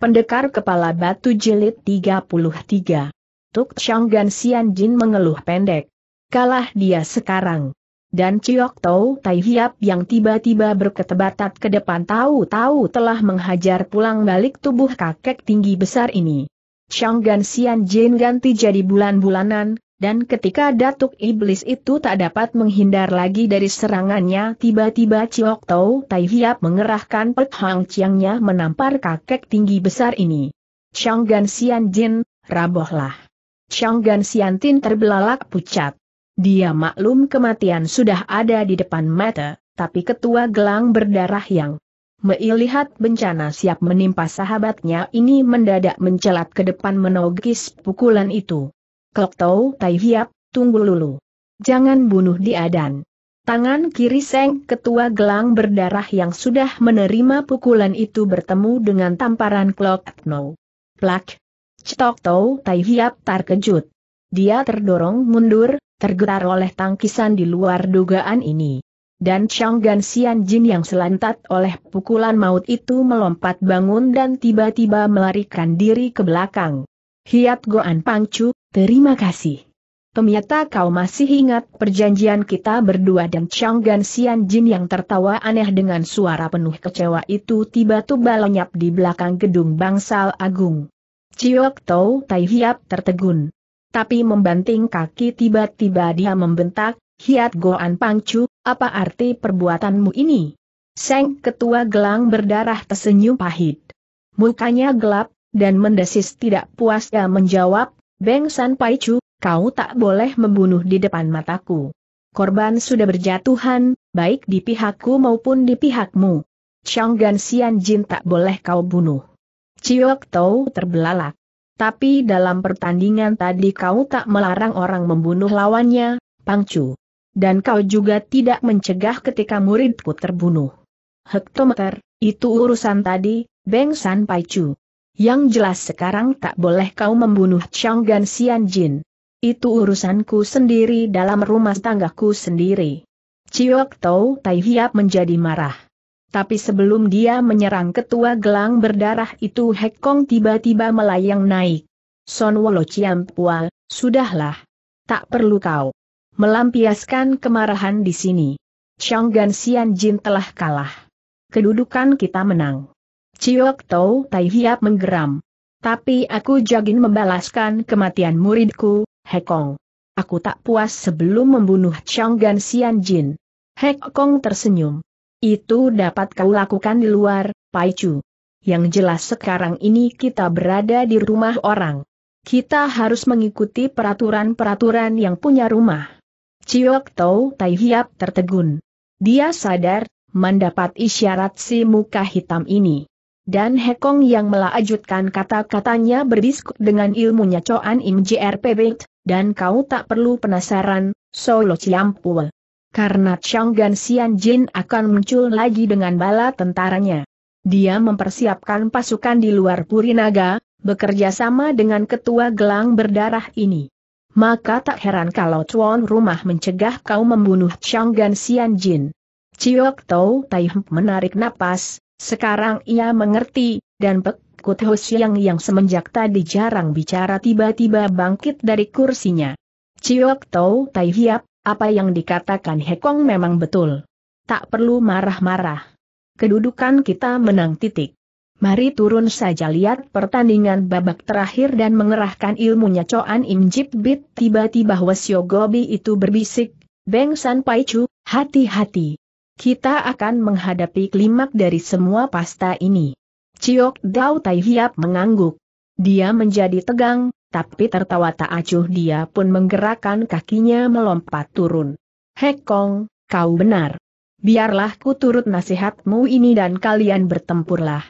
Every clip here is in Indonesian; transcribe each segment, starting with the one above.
Pendekar Kepala Batu Jilid 33 Tuk Chang Gan Sian Jin mengeluh pendek. Kalah dia sekarang. Dan Ciok Tau Tai Hiap yang tiba-tiba berketebatat ke depan tahu-tahu telah menghajar pulang balik tubuh kakek tinggi besar ini. Chang Gan Sian Jin ganti jadi bulan-bulanan, dan ketika Datuk Iblis itu tak dapat menghindar lagi dari serangannya tiba-tiba Ciok Tau Tai Hiap mengerahkan Pek Hang Chiangnya menampar kakek tinggi besar ini. Chang Gan Xian Jin, rabohlah. Chang Gan Xian Tin terbelalak pucat. Dia maklum kematian sudah ada di depan mata, tapi ketua gelang berdarah yang melihat bencana siap menimpa sahabatnya ini mendadak mencelat ke depan menogis pukulan itu. Kok Tau Tai Hiap, tunggu lulu. Jangan bunuh dia dan. Tangan kiri Seng Ketua Gelang Berdarah yang sudah menerima pukulan itu bertemu dengan tamparan Klok No. Plak. Cetok Tau Tai Hiap terkejut. Dia terdorong mundur, tergetar oleh tangkisan di luar dugaan ini. Dan Chang Gan Xian Jin yang selantat oleh pukulan maut itu melompat bangun dan tiba-tiba melarikan diri ke belakang. Hiat Goan Pangcu, terima kasih. Ternyata kau masih ingat perjanjian kita berdua dan Changgan Xian Jin yang tertawa aneh dengan suara penuh kecewa itu tiba-tiba lenyap di belakang gedung bangsal agung. Ciok Tau Tai Hiap tertegun. Tapi membanting kaki tiba-tiba dia membentak, Hiat Goan Pangcu, apa arti perbuatanmu ini? Seng Ketua Gelang berdarah tersenyum pahit. Mukanya gelap, dan mendesis tidak puas dia menjawab, Beng San Pai Chu, kau tak boleh membunuh di depan mataku. Korban sudah berjatuhan, baik di pihakku maupun di pihakmu. Chang Gan Sian Jin tak boleh kau bunuh. Ciok Tau terbelalak. Tapi dalam pertandingan tadi kau tak melarang orang membunuh lawannya, Pang Chu. Dan kau juga tidak mencegah ketika muridku terbunuh. Hektometer, itu urusan tadi, Beng San Pai Chu. Yang jelas sekarang tak boleh kau membunuh Chang Xian Jin. Itu urusanku sendiri dalam rumah tanggaku sendiri. Ciok Tau Tai Hiap menjadi marah. Tapi sebelum dia menyerang ketua gelang berdarah itu Hek Kong tiba-tiba melayang naik. Son Wolo Pua, sudahlah. Tak perlu kau melampiaskan kemarahan di sini. Chang Xian Jin telah kalah. Kedudukan kita menang. Ciok Tau Tai Hiap menggeram. Tapi aku jagin membalaskan kematian muridku, Hekong. Aku tak puas sebelum membunuh Chang Gan Xian Jin. Hekong tersenyum. Itu dapat kau lakukan di luar, Pai Chu. Yang jelas sekarang ini kita berada di rumah orang. Kita harus mengikuti peraturan-peraturan yang punya rumah. Ciok Tau Tai Hiap tertegun. Dia sadar, mendapat isyarat si muka hitam ini dan Hekong yang melajutkan kata-katanya berdiskut dengan ilmunya Coan Im JRPB, dan kau tak perlu penasaran, Solo Ciampul. Karena Chang Gan Jin akan muncul lagi dengan bala tentaranya. Dia mempersiapkan pasukan di luar Purinaga, bekerja sama dengan ketua gelang berdarah ini. Maka tak heran kalau tuan rumah mencegah kau membunuh Chang Gan Jin. Chiyok Tau menarik napas, sekarang ia mengerti, dan Pek Kut Ho Siang yang semenjak tadi jarang bicara tiba-tiba bangkit dari kursinya. Ciok Tau Tai Hiap, apa yang dikatakan Hekong memang betul. Tak perlu marah-marah. Kedudukan kita menang titik. Mari turun saja lihat pertandingan babak terakhir dan mengerahkan ilmunya Coan Im Jip Bit. Tiba-tiba Wasyo Gobi itu berbisik, Beng San Pai Chu, hati-hati kita akan menghadapi klimak dari semua pasta ini. Ciok Dao Tai Hiap mengangguk. Dia menjadi tegang, tapi tertawa tak acuh dia pun menggerakkan kakinya melompat turun. Hekong, kau benar. Biarlah ku turut nasihatmu ini dan kalian bertempurlah.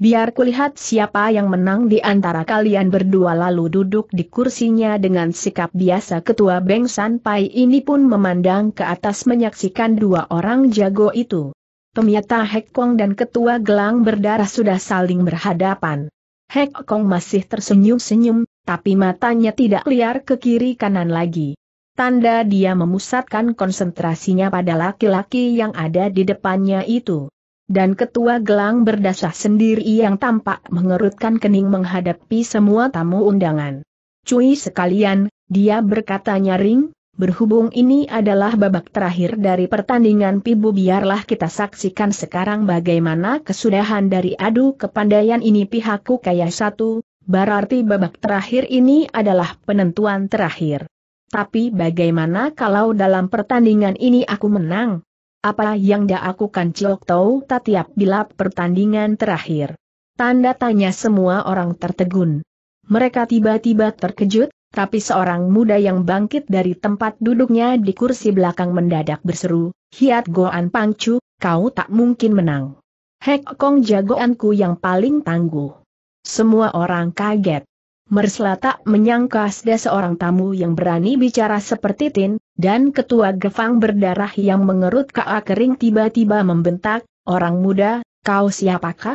Biar kulihat siapa yang menang di antara kalian berdua lalu duduk di kursinya dengan sikap biasa ketua Beng San ini pun memandang ke atas menyaksikan dua orang jago itu. Pemiata Hek Kong dan ketua gelang berdarah sudah saling berhadapan. Hek Kong masih tersenyum-senyum, tapi matanya tidak liar ke kiri kanan lagi. Tanda dia memusatkan konsentrasinya pada laki-laki yang ada di depannya itu dan ketua gelang berdasah sendiri yang tampak mengerutkan kening menghadapi semua tamu undangan. Cui sekalian, dia berkata nyaring, berhubung ini adalah babak terakhir dari pertandingan pibu biarlah kita saksikan sekarang bagaimana kesudahan dari adu kepandaian ini pihakku kaya satu, berarti babak terakhir ini adalah penentuan terakhir. Tapi bagaimana kalau dalam pertandingan ini aku menang? Apa yang dia akukan Ciok Tau tiap bila pertandingan terakhir? Tanda tanya semua orang tertegun. Mereka tiba-tiba terkejut, tapi seorang muda yang bangkit dari tempat duduknya di kursi belakang mendadak berseru, Hiat Goan Pangcu, kau tak mungkin menang. Hek Kong jagoanku yang paling tangguh. Semua orang kaget. Mersla tak menyangka ada seorang tamu yang berani bicara seperti Tin, dan ketua gefang berdarah yang mengerut kaa kering tiba-tiba membentak, Orang muda, kau siapakah?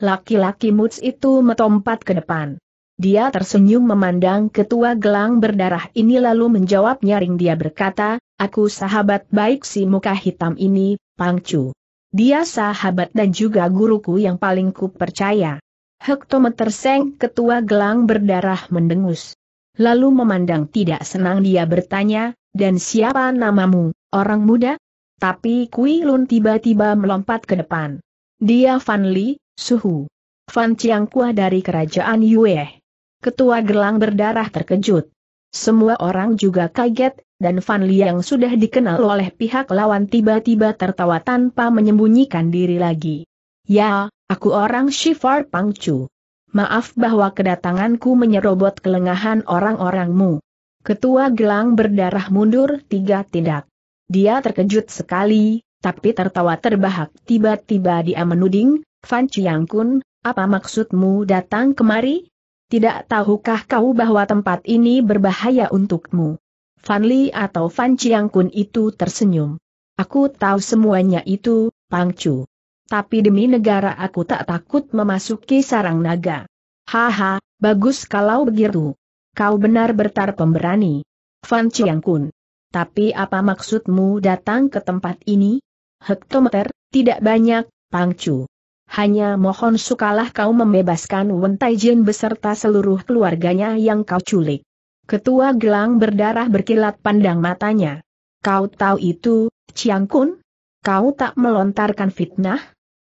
Laki-laki Muts itu metompat ke depan. Dia tersenyum memandang ketua gelang berdarah ini lalu menjawab nyaring dia berkata, Aku sahabat baik si muka hitam ini, Pangcu. Dia sahabat dan juga guruku yang paling kupercaya. Hektometer Seng, ketua gelang berdarah mendengus. Lalu memandang tidak senang dia bertanya, dan siapa namamu, orang muda? Tapi Kui Lun tiba-tiba melompat ke depan. Dia Fan Li, Suhu. Fan Kua dari kerajaan Yue. Ketua gelang berdarah terkejut. Semua orang juga kaget, dan Fan Li yang sudah dikenal oleh pihak lawan tiba-tiba tertawa tanpa menyembunyikan diri lagi. Ya, Aku orang Shifar Pangcu. Maaf bahwa kedatanganku menyerobot kelengahan orang-orangmu. Ketua gelang berdarah mundur tiga tindak. Dia terkejut sekali, tapi tertawa terbahak. Tiba-tiba dia menuding, Fan Chiang Kun, apa maksudmu datang kemari? Tidak tahukah kau bahwa tempat ini berbahaya untukmu? Fan Li atau Fan Chiang Kun itu tersenyum. Aku tahu semuanya itu, Pangcu. Tapi demi negara aku tak takut memasuki sarang naga. Haha, bagus kalau begitu. Kau benar bertar pemberani. Fan Chiang Kun. Tapi apa maksudmu datang ke tempat ini? Hektometer, tidak banyak, Pangcu. Hanya mohon sukalah kau membebaskan Wen Taijin beserta seluruh keluarganya yang kau culik. Ketua gelang berdarah berkilat pandang matanya. Kau tahu itu, Chiang Kun? Kau tak melontarkan fitnah?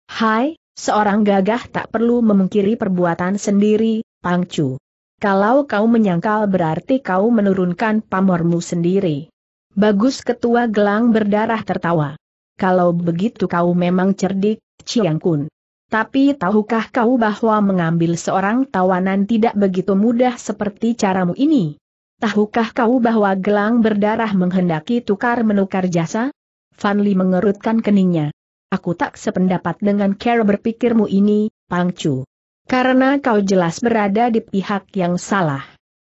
Hai, seorang gagah tak perlu memungkiri perbuatan sendiri, Pangcu. Kalau kau menyangkal berarti kau menurunkan pamormu sendiri. Bagus ketua gelang berdarah tertawa. Kalau begitu kau memang cerdik, Chiang Kun. Tapi tahukah kau bahwa mengambil seorang tawanan tidak begitu mudah seperti caramu ini? Tahukah kau bahwa gelang berdarah menghendaki tukar-menukar jasa? Fanli mengerutkan keningnya aku tak sependapat dengan cara berpikirmu ini, Pangcu. Karena kau jelas berada di pihak yang salah.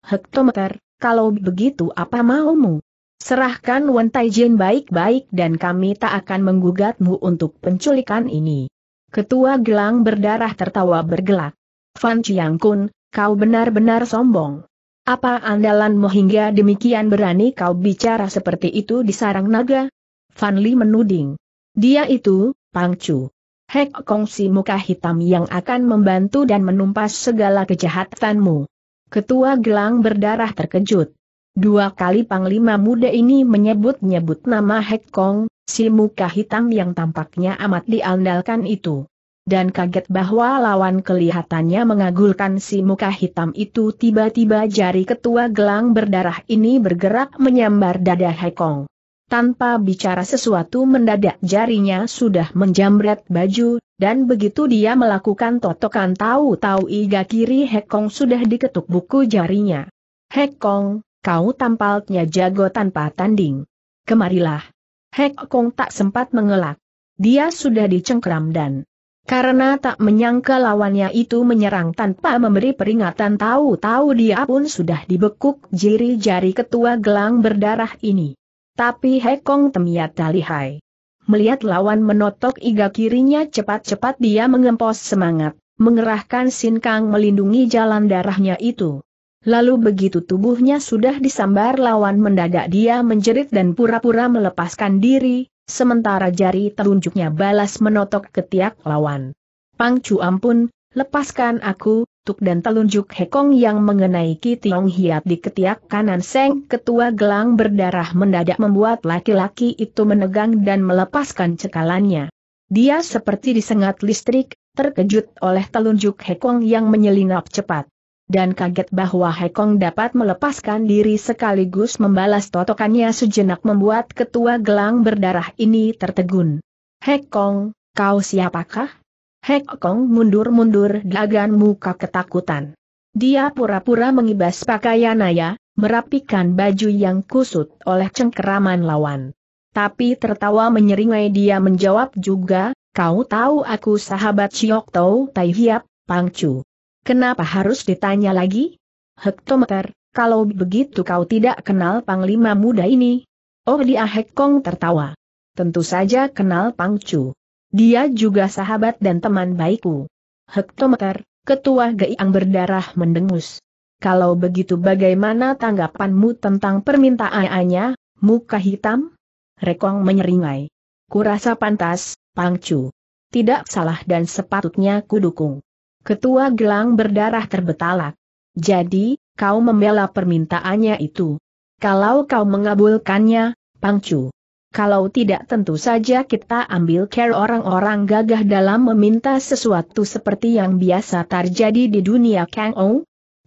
Hektometer, kalau begitu apa maumu? Serahkan Taijin baik-baik dan kami tak akan menggugatmu untuk penculikan ini. Ketua gelang berdarah tertawa bergelak. Fan Chiang Kun, kau benar-benar sombong. Apa andalanmu hingga demikian berani kau bicara seperti itu di sarang naga? Fan Li menuding. Dia itu, Pangcu. Hek Kongsi muka hitam yang akan membantu dan menumpas segala kejahatanmu. Ketua gelang berdarah terkejut. Dua kali panglima muda ini menyebut-nyebut nama Hek Kong, si muka hitam yang tampaknya amat diandalkan itu. Dan kaget bahwa lawan kelihatannya mengagulkan si muka hitam itu tiba-tiba jari ketua gelang berdarah ini bergerak menyambar dada Hek Kong. Tanpa bicara sesuatu mendadak jarinya sudah menjamret baju, dan begitu dia melakukan totokan tahu-tahu iga kiri Hekong sudah diketuk buku jarinya. Hekong, kau tampalnya jago tanpa tanding. Kemarilah. Hekong tak sempat mengelak. Dia sudah dicengkram dan karena tak menyangka lawannya itu menyerang tanpa memberi peringatan tahu-tahu dia pun sudah dibekuk jari-jari ketua gelang berdarah ini. Tapi Hekong temiat talihai. Melihat lawan menotok iga kirinya cepat-cepat dia mengempos semangat, mengerahkan sinkang melindungi jalan darahnya itu. Lalu begitu tubuhnya sudah disambar lawan mendadak dia menjerit dan pura-pura melepaskan diri, sementara jari telunjuknya balas menotok ketiak lawan. Pang ampun, lepaskan aku, Tuk dan telunjuk Hekong yang mengenai Ki Tiong Hiat di ketiak kanan Seng Ketua Gelang berdarah mendadak membuat laki-laki itu menegang dan melepaskan cekalannya. Dia seperti disengat listrik, terkejut oleh telunjuk Hekong yang menyelinap cepat. Dan kaget bahwa Hekong dapat melepaskan diri sekaligus membalas totokannya sejenak membuat ketua gelang berdarah ini tertegun. Hekong, kau siapakah? Hek Kong mundur-mundur dagan muka ketakutan. Dia pura-pura mengibas pakaian ayah, merapikan baju yang kusut oleh cengkeraman lawan. Tapi tertawa menyeringai dia menjawab juga, kau tahu aku sahabat Siok Tau Tai Hiap, Pangcu. Kenapa harus ditanya lagi? Hektometer, kalau begitu kau tidak kenal Panglima muda ini. Oh dia Hek Kong tertawa. Tentu saja kenal Pangcu. Dia juga sahabat dan teman baikku. Hektometer, ketua Geiang berdarah mendengus. Kalau begitu bagaimana tanggapanmu tentang permintaannya, muka hitam? Rekong menyeringai. Kurasa pantas, pangcu. Tidak salah dan sepatutnya kudukung. Ketua gelang berdarah terbetalak. Jadi, kau membela permintaannya itu. Kalau kau mengabulkannya, pangcu kalau tidak tentu saja kita ambil care orang-orang gagah dalam meminta sesuatu seperti yang biasa terjadi di dunia Kang Ong.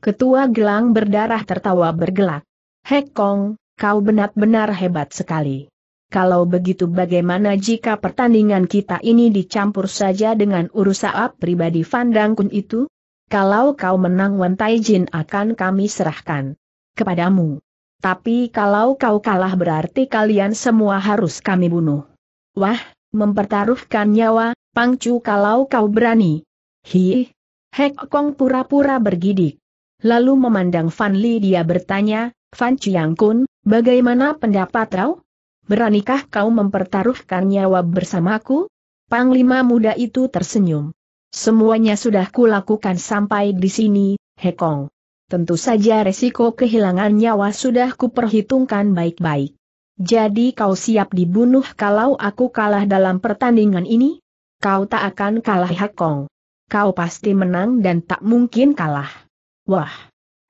Ketua gelang berdarah tertawa bergelak. Kong, kau benar-benar hebat sekali. Kalau begitu bagaimana jika pertandingan kita ini dicampur saja dengan urusan pribadi Dang Kun itu? Kalau kau menang Wan Jin akan kami serahkan kepadamu. Tapi kalau kau kalah berarti kalian semua harus kami bunuh. Wah, mempertaruhkan nyawa, Pangcu kalau kau berani. Hi. Hek Kong pura-pura bergidik. Lalu memandang Fan Li dia bertanya, Fan Chiang Kun, bagaimana pendapat kau? Beranikah kau mempertaruhkan nyawa bersamaku? Panglima muda itu tersenyum. Semuanya sudah kulakukan sampai di sini, Hekong tentu saja resiko kehilangan nyawa sudah kuperhitungkan baik-baik. Jadi kau siap dibunuh kalau aku kalah dalam pertandingan ini? Kau tak akan kalah Hakong. Kau pasti menang dan tak mungkin kalah. Wah!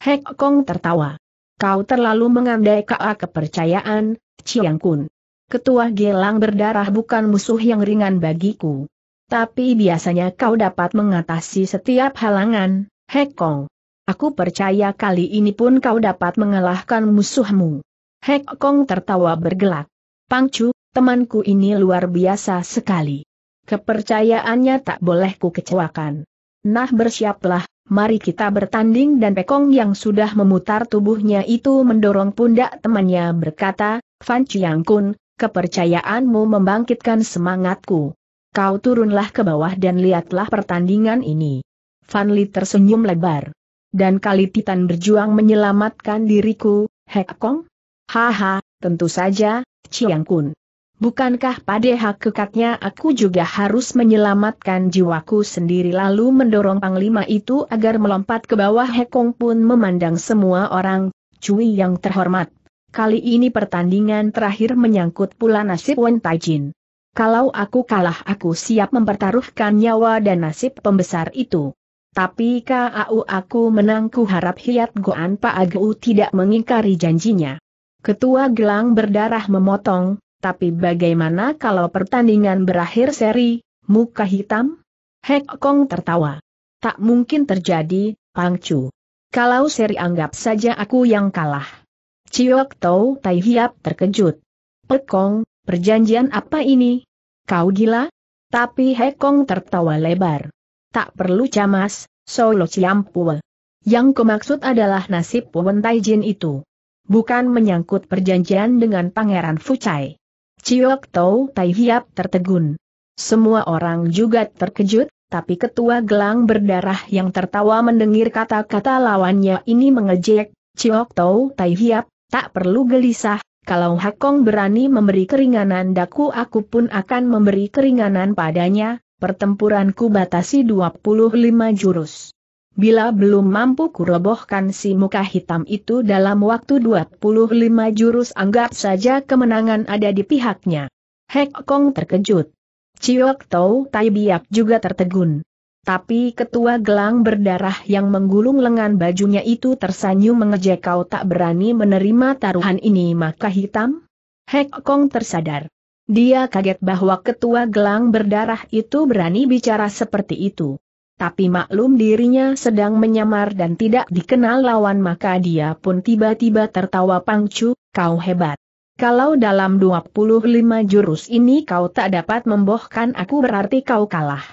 Hakong tertawa. Kau terlalu mengandai kaa kepercayaan, Chiang Kun. Ketua Gelang berdarah bukan musuh yang ringan bagiku. Tapi biasanya kau dapat mengatasi setiap halangan, Hekong. Aku percaya kali ini pun kau dapat mengalahkan musuhmu. Hek Kong tertawa bergelak. Pangcu, temanku ini luar biasa sekali. Kepercayaannya tak boleh ku kecewakan. Nah bersiaplah, mari kita bertanding dan Pekong yang sudah memutar tubuhnya itu mendorong pundak temannya berkata, Fan Chiang Kun, kepercayaanmu membangkitkan semangatku. Kau turunlah ke bawah dan lihatlah pertandingan ini. Fan Li tersenyum lebar dan kali Titan berjuang menyelamatkan diriku, Hek Kong? Haha, tentu saja, Chiang Kun. Bukankah hak kekatnya aku juga harus menyelamatkan jiwaku sendiri lalu mendorong panglima itu agar melompat ke bawah Hekong pun memandang semua orang, Cui yang terhormat. Kali ini pertandingan terakhir menyangkut pula nasib Wen Taijin. Kalau aku kalah aku siap mempertaruhkan nyawa dan nasib pembesar itu. Tapi kau aku menangku harap Hiat Goan Pak Agu tidak mengingkari janjinya. Ketua gelang berdarah memotong, tapi bagaimana kalau pertandingan berakhir seri, muka hitam? Hek Kong tertawa. Tak mungkin terjadi, Pangcu. Kalau seri anggap saja aku yang kalah. Ciok Tau Tai Hiap terkejut. Pekong, perjanjian apa ini? Kau gila? Tapi Hekong tertawa lebar tak perlu camas, Solo Ciampul. Yang kumaksud adalah nasib Puwen Taijin itu. Bukan menyangkut perjanjian dengan Pangeran Fucai. Ciok Tau Tai Hiap tertegun. Semua orang juga terkejut, tapi ketua gelang berdarah yang tertawa mendengar kata-kata lawannya ini mengejek, Ciok Tau Tai Hiap, tak perlu gelisah, kalau Hakong berani memberi keringanan daku aku pun akan memberi keringanan padanya, pertempuranku batasi 25 jurus. Bila belum mampu kurobohkan si muka hitam itu dalam waktu 25 jurus anggap saja kemenangan ada di pihaknya. Hek Kong terkejut. Ciok Tau Tai Biak juga tertegun. Tapi ketua gelang berdarah yang menggulung lengan bajunya itu tersenyum mengejek kau tak berani menerima taruhan ini maka hitam? Hek Kong tersadar. Dia kaget bahwa ketua gelang berdarah itu berani bicara seperti itu. Tapi maklum dirinya sedang menyamar dan tidak dikenal lawan maka dia pun tiba-tiba tertawa pangcu, kau hebat. Kalau dalam 25 jurus ini kau tak dapat membohkan aku berarti kau kalah.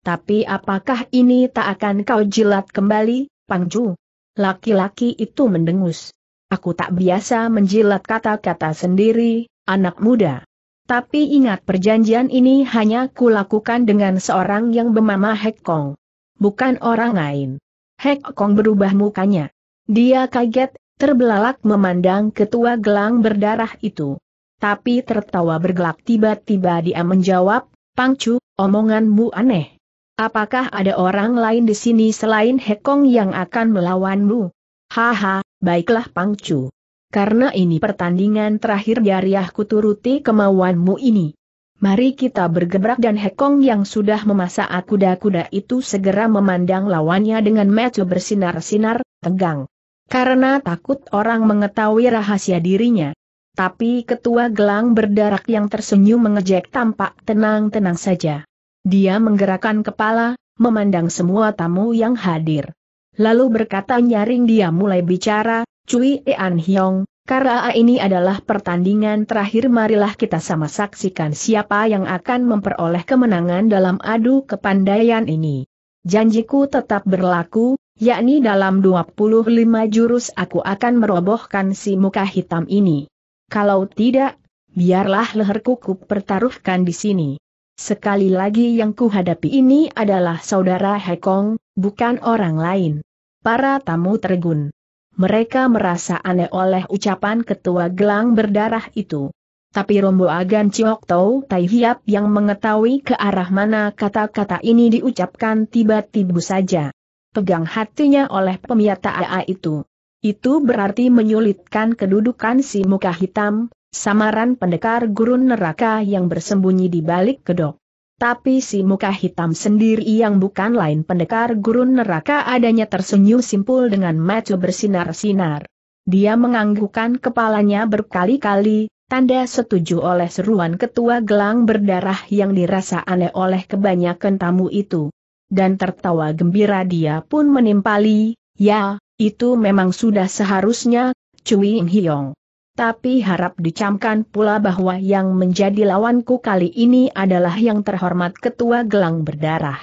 Tapi apakah ini tak akan kau jilat kembali, Pangju? Laki-laki itu mendengus. Aku tak biasa menjilat kata-kata sendiri, anak muda. Tapi ingat perjanjian ini hanya kulakukan dengan seorang yang bernama Hek Kong. Bukan orang lain. Hek Kong berubah mukanya. Dia kaget, terbelalak memandang ketua gelang berdarah itu. Tapi tertawa bergelak tiba-tiba dia menjawab, Pangcu, omonganmu aneh. Apakah ada orang lain di sini selain Hek Kong yang akan melawanmu? Haha, baiklah Pangcu karena ini pertandingan terakhir dari aku turuti kemauanmu ini. Mari kita bergebrak dan Hekong yang sudah memasak kuda-kuda itu segera memandang lawannya dengan mata bersinar-sinar, tegang. Karena takut orang mengetahui rahasia dirinya. Tapi ketua gelang berdarak yang tersenyum mengejek tampak tenang-tenang saja. Dia menggerakkan kepala, memandang semua tamu yang hadir. Lalu berkata nyaring dia mulai bicara, Cui Ean Hyong, karena ini adalah pertandingan terakhir marilah kita sama saksikan siapa yang akan memperoleh kemenangan dalam adu kepandaian ini. Janjiku tetap berlaku, yakni dalam 25 jurus aku akan merobohkan si muka hitam ini. Kalau tidak, biarlah leherku ku pertaruhkan di sini. Sekali lagi yang kuhadapi ini adalah saudara Hekong, bukan orang lain. Para tamu tergun mereka merasa aneh oleh ucapan ketua gelang berdarah itu. Tapi Rombo Agan Ciok Tau Tai Hiap yang mengetahui ke arah mana kata-kata ini diucapkan tiba-tiba saja. Pegang hatinya oleh AA itu. Itu berarti menyulitkan kedudukan si muka hitam, samaran pendekar gurun neraka yang bersembunyi di balik kedok. Tapi si muka hitam sendiri yang bukan lain pendekar gurun neraka adanya tersenyum simpul dengan mata bersinar-sinar. Dia menganggukkan kepalanya berkali-kali, tanda setuju oleh seruan ketua gelang berdarah yang dirasa aneh oleh kebanyakan tamu itu. Dan tertawa gembira dia pun menimpali, ya, itu memang sudah seharusnya, Cui Hyong. Tapi harap dicamkan pula bahwa yang menjadi lawanku kali ini adalah yang terhormat ketua gelang berdarah.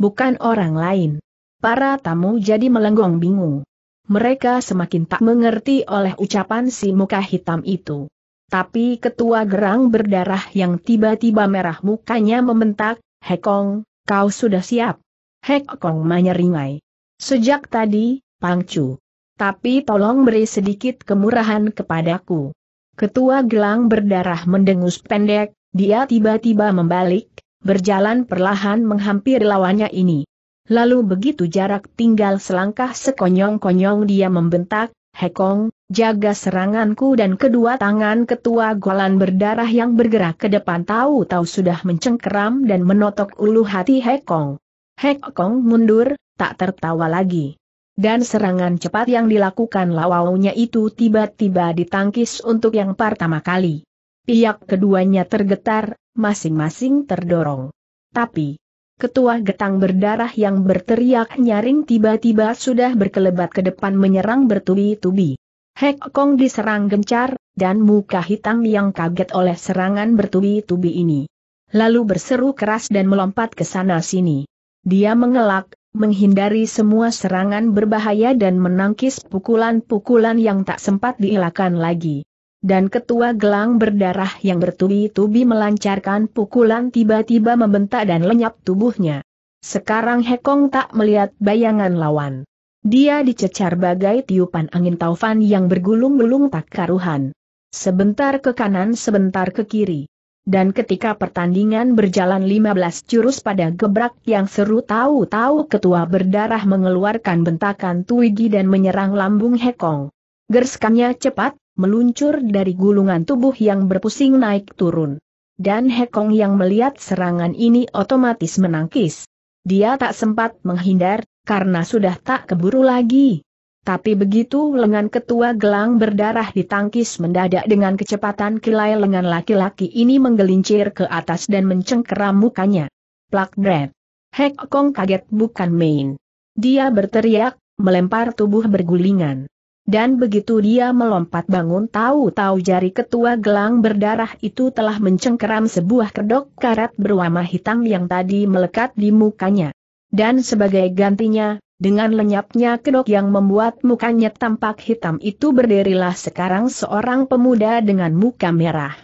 Bukan orang lain. Para tamu jadi melenggong bingung. Mereka semakin tak mengerti oleh ucapan si muka hitam itu. Tapi ketua gerang berdarah yang tiba-tiba merah mukanya membentak, Hekong, kau sudah siap. Hekong menyeringai. Sejak tadi, Pangcu, tapi tolong beri sedikit kemurahan kepadaku. Ketua gelang berdarah mendengus pendek, dia tiba-tiba membalik, berjalan perlahan menghampiri lawannya ini. Lalu begitu jarak tinggal selangkah sekonyong-konyong dia membentak, Hekong, jaga seranganku dan kedua tangan ketua golan berdarah yang bergerak ke depan tahu-tahu sudah mencengkeram dan menotok ulu hati Hekong. Hekong mundur, tak tertawa lagi. Dan serangan cepat yang dilakukan lawaunya itu tiba-tiba ditangkis untuk yang pertama kali. Pihak keduanya tergetar, masing-masing terdorong. Tapi, ketua getang berdarah yang berteriak nyaring tiba-tiba sudah berkelebat ke depan menyerang bertubi-tubi. Hek Kong diserang gencar, dan muka hitam yang kaget oleh serangan bertubi-tubi ini. Lalu berseru keras dan melompat ke sana-sini. Dia mengelak, menghindari semua serangan berbahaya dan menangkis pukulan-pukulan yang tak sempat dielakkan lagi. Dan ketua gelang berdarah yang bertubi-tubi melancarkan pukulan tiba-tiba membentak dan lenyap tubuhnya. Sekarang Hekong tak melihat bayangan lawan. Dia dicecar bagai tiupan angin taufan yang bergulung-gulung tak karuhan. Sebentar ke kanan sebentar ke kiri. Dan ketika pertandingan berjalan 15 jurus pada gebrak yang seru tahu-tahu ketua berdarah mengeluarkan bentakan Tuigi dan menyerang lambung Hekong. Gerskannya cepat, meluncur dari gulungan tubuh yang berpusing naik turun. Dan Hekong yang melihat serangan ini otomatis menangkis. Dia tak sempat menghindar, karena sudah tak keburu lagi. Tapi begitu lengan ketua gelang berdarah ditangkis mendadak dengan kecepatan kilai lengan laki-laki ini menggelincir ke atas dan mencengkeram mukanya. Plak bret. Hek Kong kaget bukan main. Dia berteriak, melempar tubuh bergulingan. Dan begitu dia melompat bangun tahu-tahu jari ketua gelang berdarah itu telah mencengkeram sebuah kedok karat berwarna hitam yang tadi melekat di mukanya. Dan sebagai gantinya, dengan lenyapnya kedok yang membuat mukanya tampak hitam itu berdirilah sekarang seorang pemuda dengan muka merah.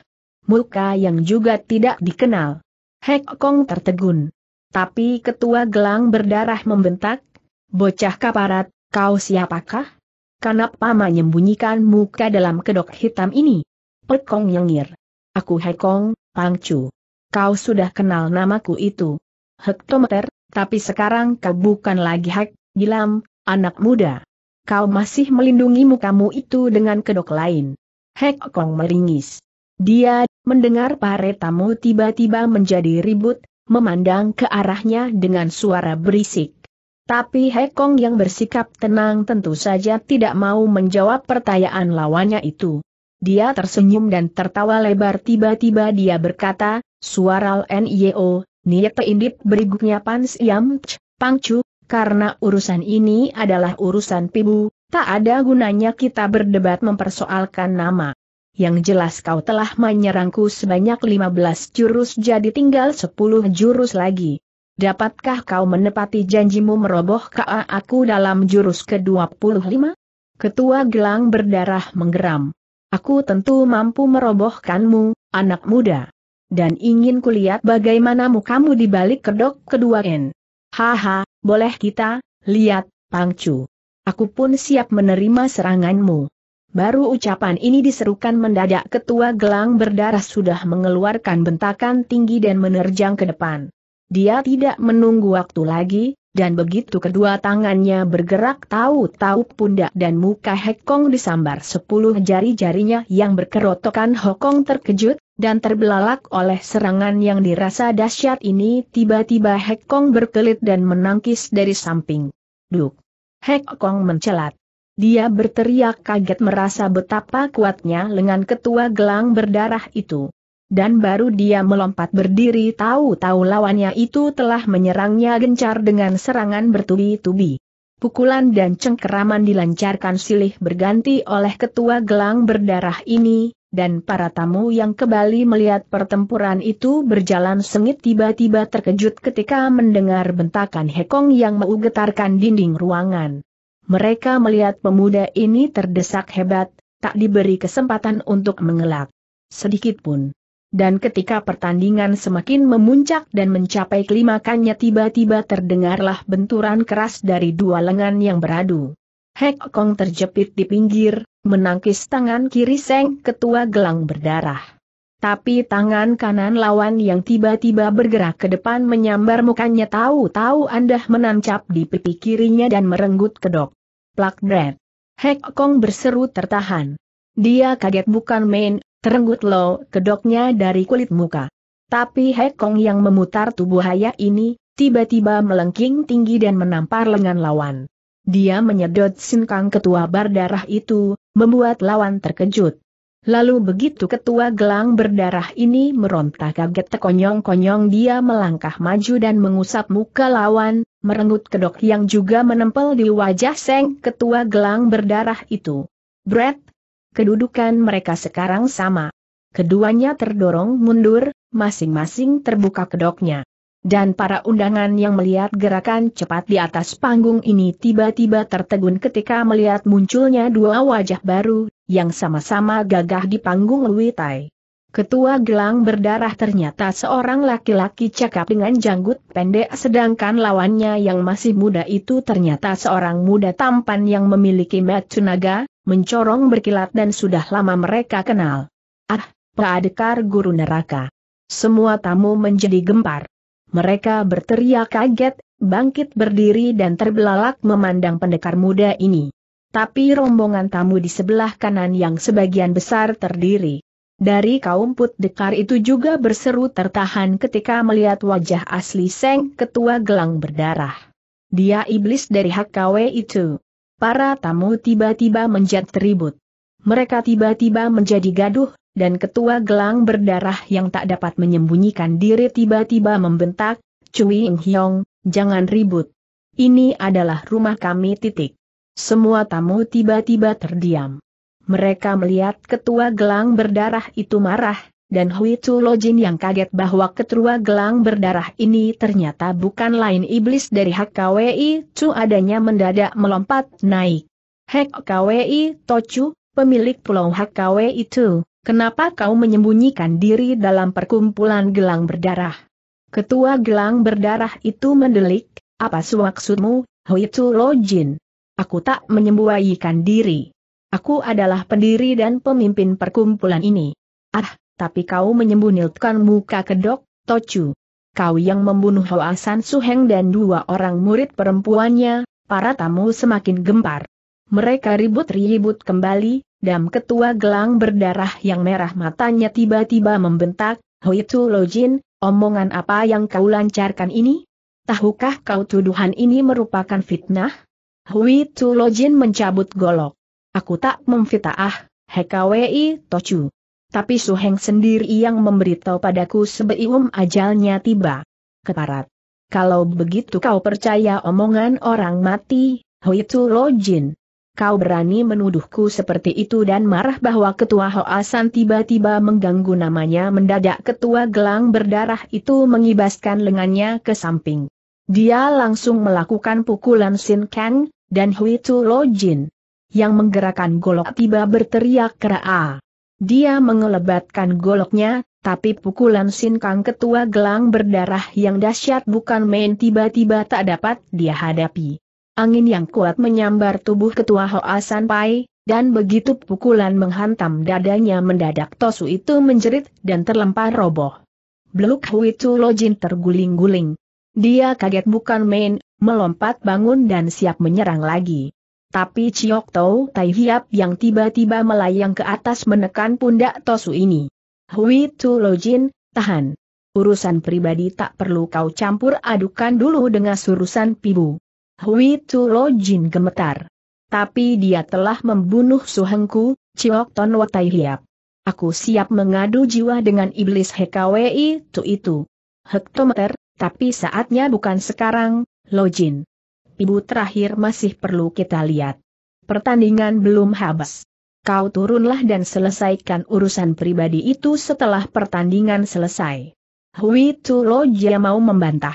Muka yang juga tidak dikenal. Hek Kong tertegun. Tapi ketua gelang berdarah membentak, Bocah kaparat, kau siapakah? Kenapa menyembunyikan muka dalam kedok hitam ini? Kong nyengir. Aku Kong, Pangcu. Kau sudah kenal namaku itu. Hektometer, tapi sekarang kau bukan lagi Hek Gilam, anak muda. Kau masih melindungi mukamu itu dengan kedok lain. Hek Kong meringis. Dia, mendengar pare tamu tiba-tiba menjadi ribut, memandang ke arahnya dengan suara berisik. Tapi Hek Kong yang bersikap tenang tentu saja tidak mau menjawab pertanyaan lawannya itu. Dia tersenyum dan tertawa lebar tiba-tiba dia berkata, suara NIO, niat Indip beriguknya Ch, pangcuk. Chu, karena urusan ini adalah urusan pibu, tak ada gunanya kita berdebat mempersoalkan nama. Yang jelas kau telah menyerangku sebanyak 15 jurus jadi tinggal 10 jurus lagi. Dapatkah kau menepati janjimu meroboh KA aku dalam jurus ke-25? Ketua gelang berdarah menggeram. Aku tentu mampu merobohkanmu, anak muda. Dan ingin kulihat bagaimanamu kamu dibalik kedok kedua N. Haha, boleh kita, lihat, Pangcu. Aku pun siap menerima seranganmu. Baru ucapan ini diserukan mendadak ketua gelang berdarah sudah mengeluarkan bentakan tinggi dan menerjang ke depan. Dia tidak menunggu waktu lagi, dan begitu kedua tangannya bergerak tahu-tahu pundak dan muka Hekong disambar sepuluh jari-jarinya yang berkerotokan Hokong terkejut, dan terbelalak oleh serangan yang dirasa dahsyat ini tiba-tiba Hekong berkelit dan menangkis dari samping. Duk! Hekong mencelat. Dia berteriak kaget merasa betapa kuatnya lengan ketua gelang berdarah itu. Dan baru dia melompat berdiri tahu-tahu lawannya itu telah menyerangnya gencar dengan serangan bertubi-tubi. Pukulan dan cengkeraman dilancarkan silih berganti oleh ketua gelang berdarah ini, dan para tamu yang kembali melihat pertempuran itu berjalan sengit tiba-tiba terkejut ketika mendengar bentakan Hekong yang menggetarkan dinding ruangan. Mereka melihat pemuda ini terdesak hebat, tak diberi kesempatan untuk mengelak. Sedikitpun. Dan ketika pertandingan semakin memuncak dan mencapai kelimakannya tiba-tiba terdengarlah benturan keras dari dua lengan yang beradu. Hek Kong terjepit di pinggir, menangkis tangan kiri Seng Ketua Gelang berdarah. Tapi tangan kanan lawan yang tiba-tiba bergerak ke depan menyambar mukanya tahu-tahu Anda menancap di pipi kirinya dan merenggut kedok. Plak Brad. Hek Kong berseru tertahan. Dia kaget bukan main, Terenggut Lo kedoknya dari kulit muka. Tapi Hekong yang memutar tubuh Haya ini, tiba-tiba melengking tinggi dan menampar lengan lawan. Dia menyedot sinkang ketua berdarah itu, membuat lawan terkejut. Lalu begitu ketua gelang berdarah ini meronta kaget tekonyong konyong dia melangkah maju dan mengusap muka lawan, merenggut kedok yang juga menempel di wajah seng ketua gelang berdarah itu. Brett, kedudukan mereka sekarang sama. Keduanya terdorong mundur, masing-masing terbuka kedoknya. Dan para undangan yang melihat gerakan cepat di atas panggung ini tiba-tiba tertegun ketika melihat munculnya dua wajah baru, yang sama-sama gagah di panggung Luitai. Ketua gelang berdarah ternyata seorang laki-laki cakap dengan janggut pendek sedangkan lawannya yang masih muda itu ternyata seorang muda tampan yang memiliki metunaga, mencorong berkilat dan sudah lama mereka kenal. Ah, peadekar Guru Neraka. Semua tamu menjadi gempar. Mereka berteriak kaget, bangkit berdiri dan terbelalak memandang pendekar muda ini. Tapi rombongan tamu di sebelah kanan yang sebagian besar terdiri dari kaum put dekar itu juga berseru tertahan ketika melihat wajah asli Seng Ketua Gelang berdarah. Dia iblis dari HKW itu para tamu tiba-tiba menjat ribut. Mereka tiba-tiba menjadi gaduh, dan ketua gelang berdarah yang tak dapat menyembunyikan diri tiba-tiba membentak, Cui Ing Hyong, jangan ribut. Ini adalah rumah kami titik. Semua tamu tiba-tiba terdiam. Mereka melihat ketua gelang berdarah itu marah, dan Hui Lojin yang kaget bahwa ketua gelang berdarah ini ternyata bukan lain iblis dari HKWI Chu adanya mendadak melompat naik. HKWI Tochu, pemilik pulau Hak KWI itu, kenapa kau menyembunyikan diri dalam perkumpulan gelang berdarah? Ketua gelang berdarah itu mendelik, apa maksudmu, Hui Chu Lojin? Aku tak menyembuayikan diri. Aku adalah pendiri dan pemimpin perkumpulan ini. Ah, tapi kau menyembunyikan muka kedok, Tocu. Kau yang membunuh Hoasan Suheng dan dua orang murid perempuannya, para tamu semakin gempar. Mereka ribut-ribut kembali, dan ketua gelang berdarah yang merah matanya tiba-tiba membentak, Lo Lojin, omongan apa yang kau lancarkan ini? Tahukah kau tuduhan ini merupakan fitnah? Hui Lojin mencabut golok. Aku tak memfitnah, HKWI ah, Tocu. Tapi Su Heng sendiri yang memberitahu padaku sebelum ajalnya tiba. Keparat. Kalau begitu kau percaya omongan orang mati, Hui Tu Kau berani menuduhku seperti itu dan marah bahwa ketua Hoasan tiba-tiba mengganggu namanya mendadak ketua gelang berdarah itu mengibaskan lengannya ke samping. Dia langsung melakukan pukulan Sin Kang, dan Hui Tu Yang menggerakkan golok tiba berteriak keraa. Dia mengelebatkan goloknya, tapi pukulan Sinkang ketua gelang berdarah yang dahsyat bukan main tiba-tiba tak dapat dia hadapi. Angin yang kuat menyambar tubuh ketua Hoasan Pai, dan begitu pukulan menghantam dadanya mendadak Tosu itu menjerit dan terlempar roboh. Beluk Hui Lojin terguling-guling. Dia kaget bukan main, melompat bangun dan siap menyerang lagi. Tapi Chiok Tau Tai Hiap yang tiba-tiba melayang ke atas menekan pundak Tosu ini. Hui Tu Lojin, tahan. Urusan pribadi tak perlu kau campur adukan dulu dengan urusan pibu. Hui Tu Lojin gemetar. Tapi dia telah membunuh suhengku, Chiok Ton Tai Hiap. Aku siap mengadu jiwa dengan iblis HKWI itu itu. Hektometer, tapi saatnya bukan sekarang, Lojin. Ibu terakhir masih perlu kita lihat. Pertandingan belum habis. Kau turunlah dan selesaikan urusan pribadi itu setelah pertandingan selesai. Hui Tu Lo Jia mau membantah.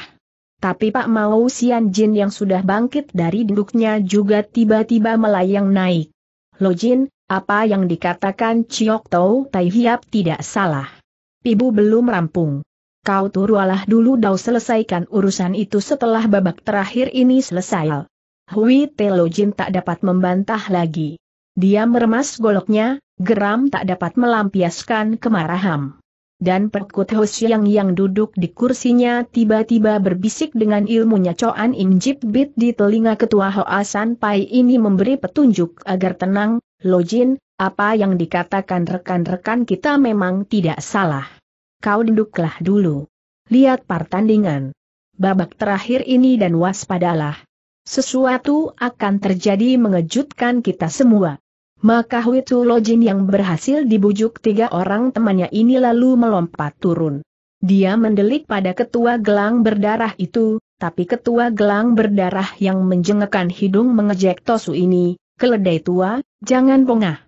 Tapi Pak Mao Xian Jin yang sudah bangkit dari duduknya juga tiba-tiba melayang naik. Lo Jin, apa yang dikatakan Chiok Tau Tai Hiap tidak salah. Pibu belum rampung kau turualah dulu dau selesaikan urusan itu setelah babak terakhir ini selesai. Hui Telojin tak dapat membantah lagi. Dia meremas goloknya, geram tak dapat melampiaskan kemarahan. Dan Perkut Hosiang yang duduk di kursinya tiba-tiba berbisik dengan ilmunya Coan Injip Bit di telinga ketua Hoa pai ini memberi petunjuk agar tenang, Lojin, apa yang dikatakan rekan-rekan kita memang tidak salah kau duduklah dulu. Lihat pertandingan. Babak terakhir ini dan waspadalah. Sesuatu akan terjadi mengejutkan kita semua. Maka Huitu Lojin yang berhasil dibujuk tiga orang temannya ini lalu melompat turun. Dia mendelik pada ketua gelang berdarah itu, tapi ketua gelang berdarah yang menjengekan hidung mengejek Tosu ini, keledai tua, jangan pongah.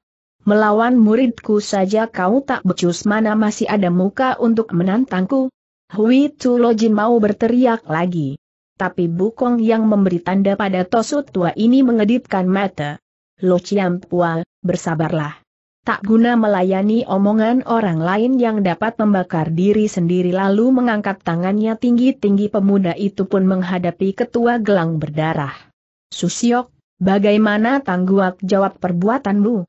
Melawan muridku saja kau tak becus mana masih ada muka untuk menantangku? Hui Tu Lojin mau berteriak lagi. Tapi Bukong yang memberi tanda pada Tosut tua ini mengedipkan mata. Lo Pua, bersabarlah. Tak guna melayani omongan orang lain yang dapat membakar diri sendiri lalu mengangkat tangannya tinggi-tinggi pemuda itu pun menghadapi ketua gelang berdarah. Susiok, bagaimana tangguak jawab perbuatanmu?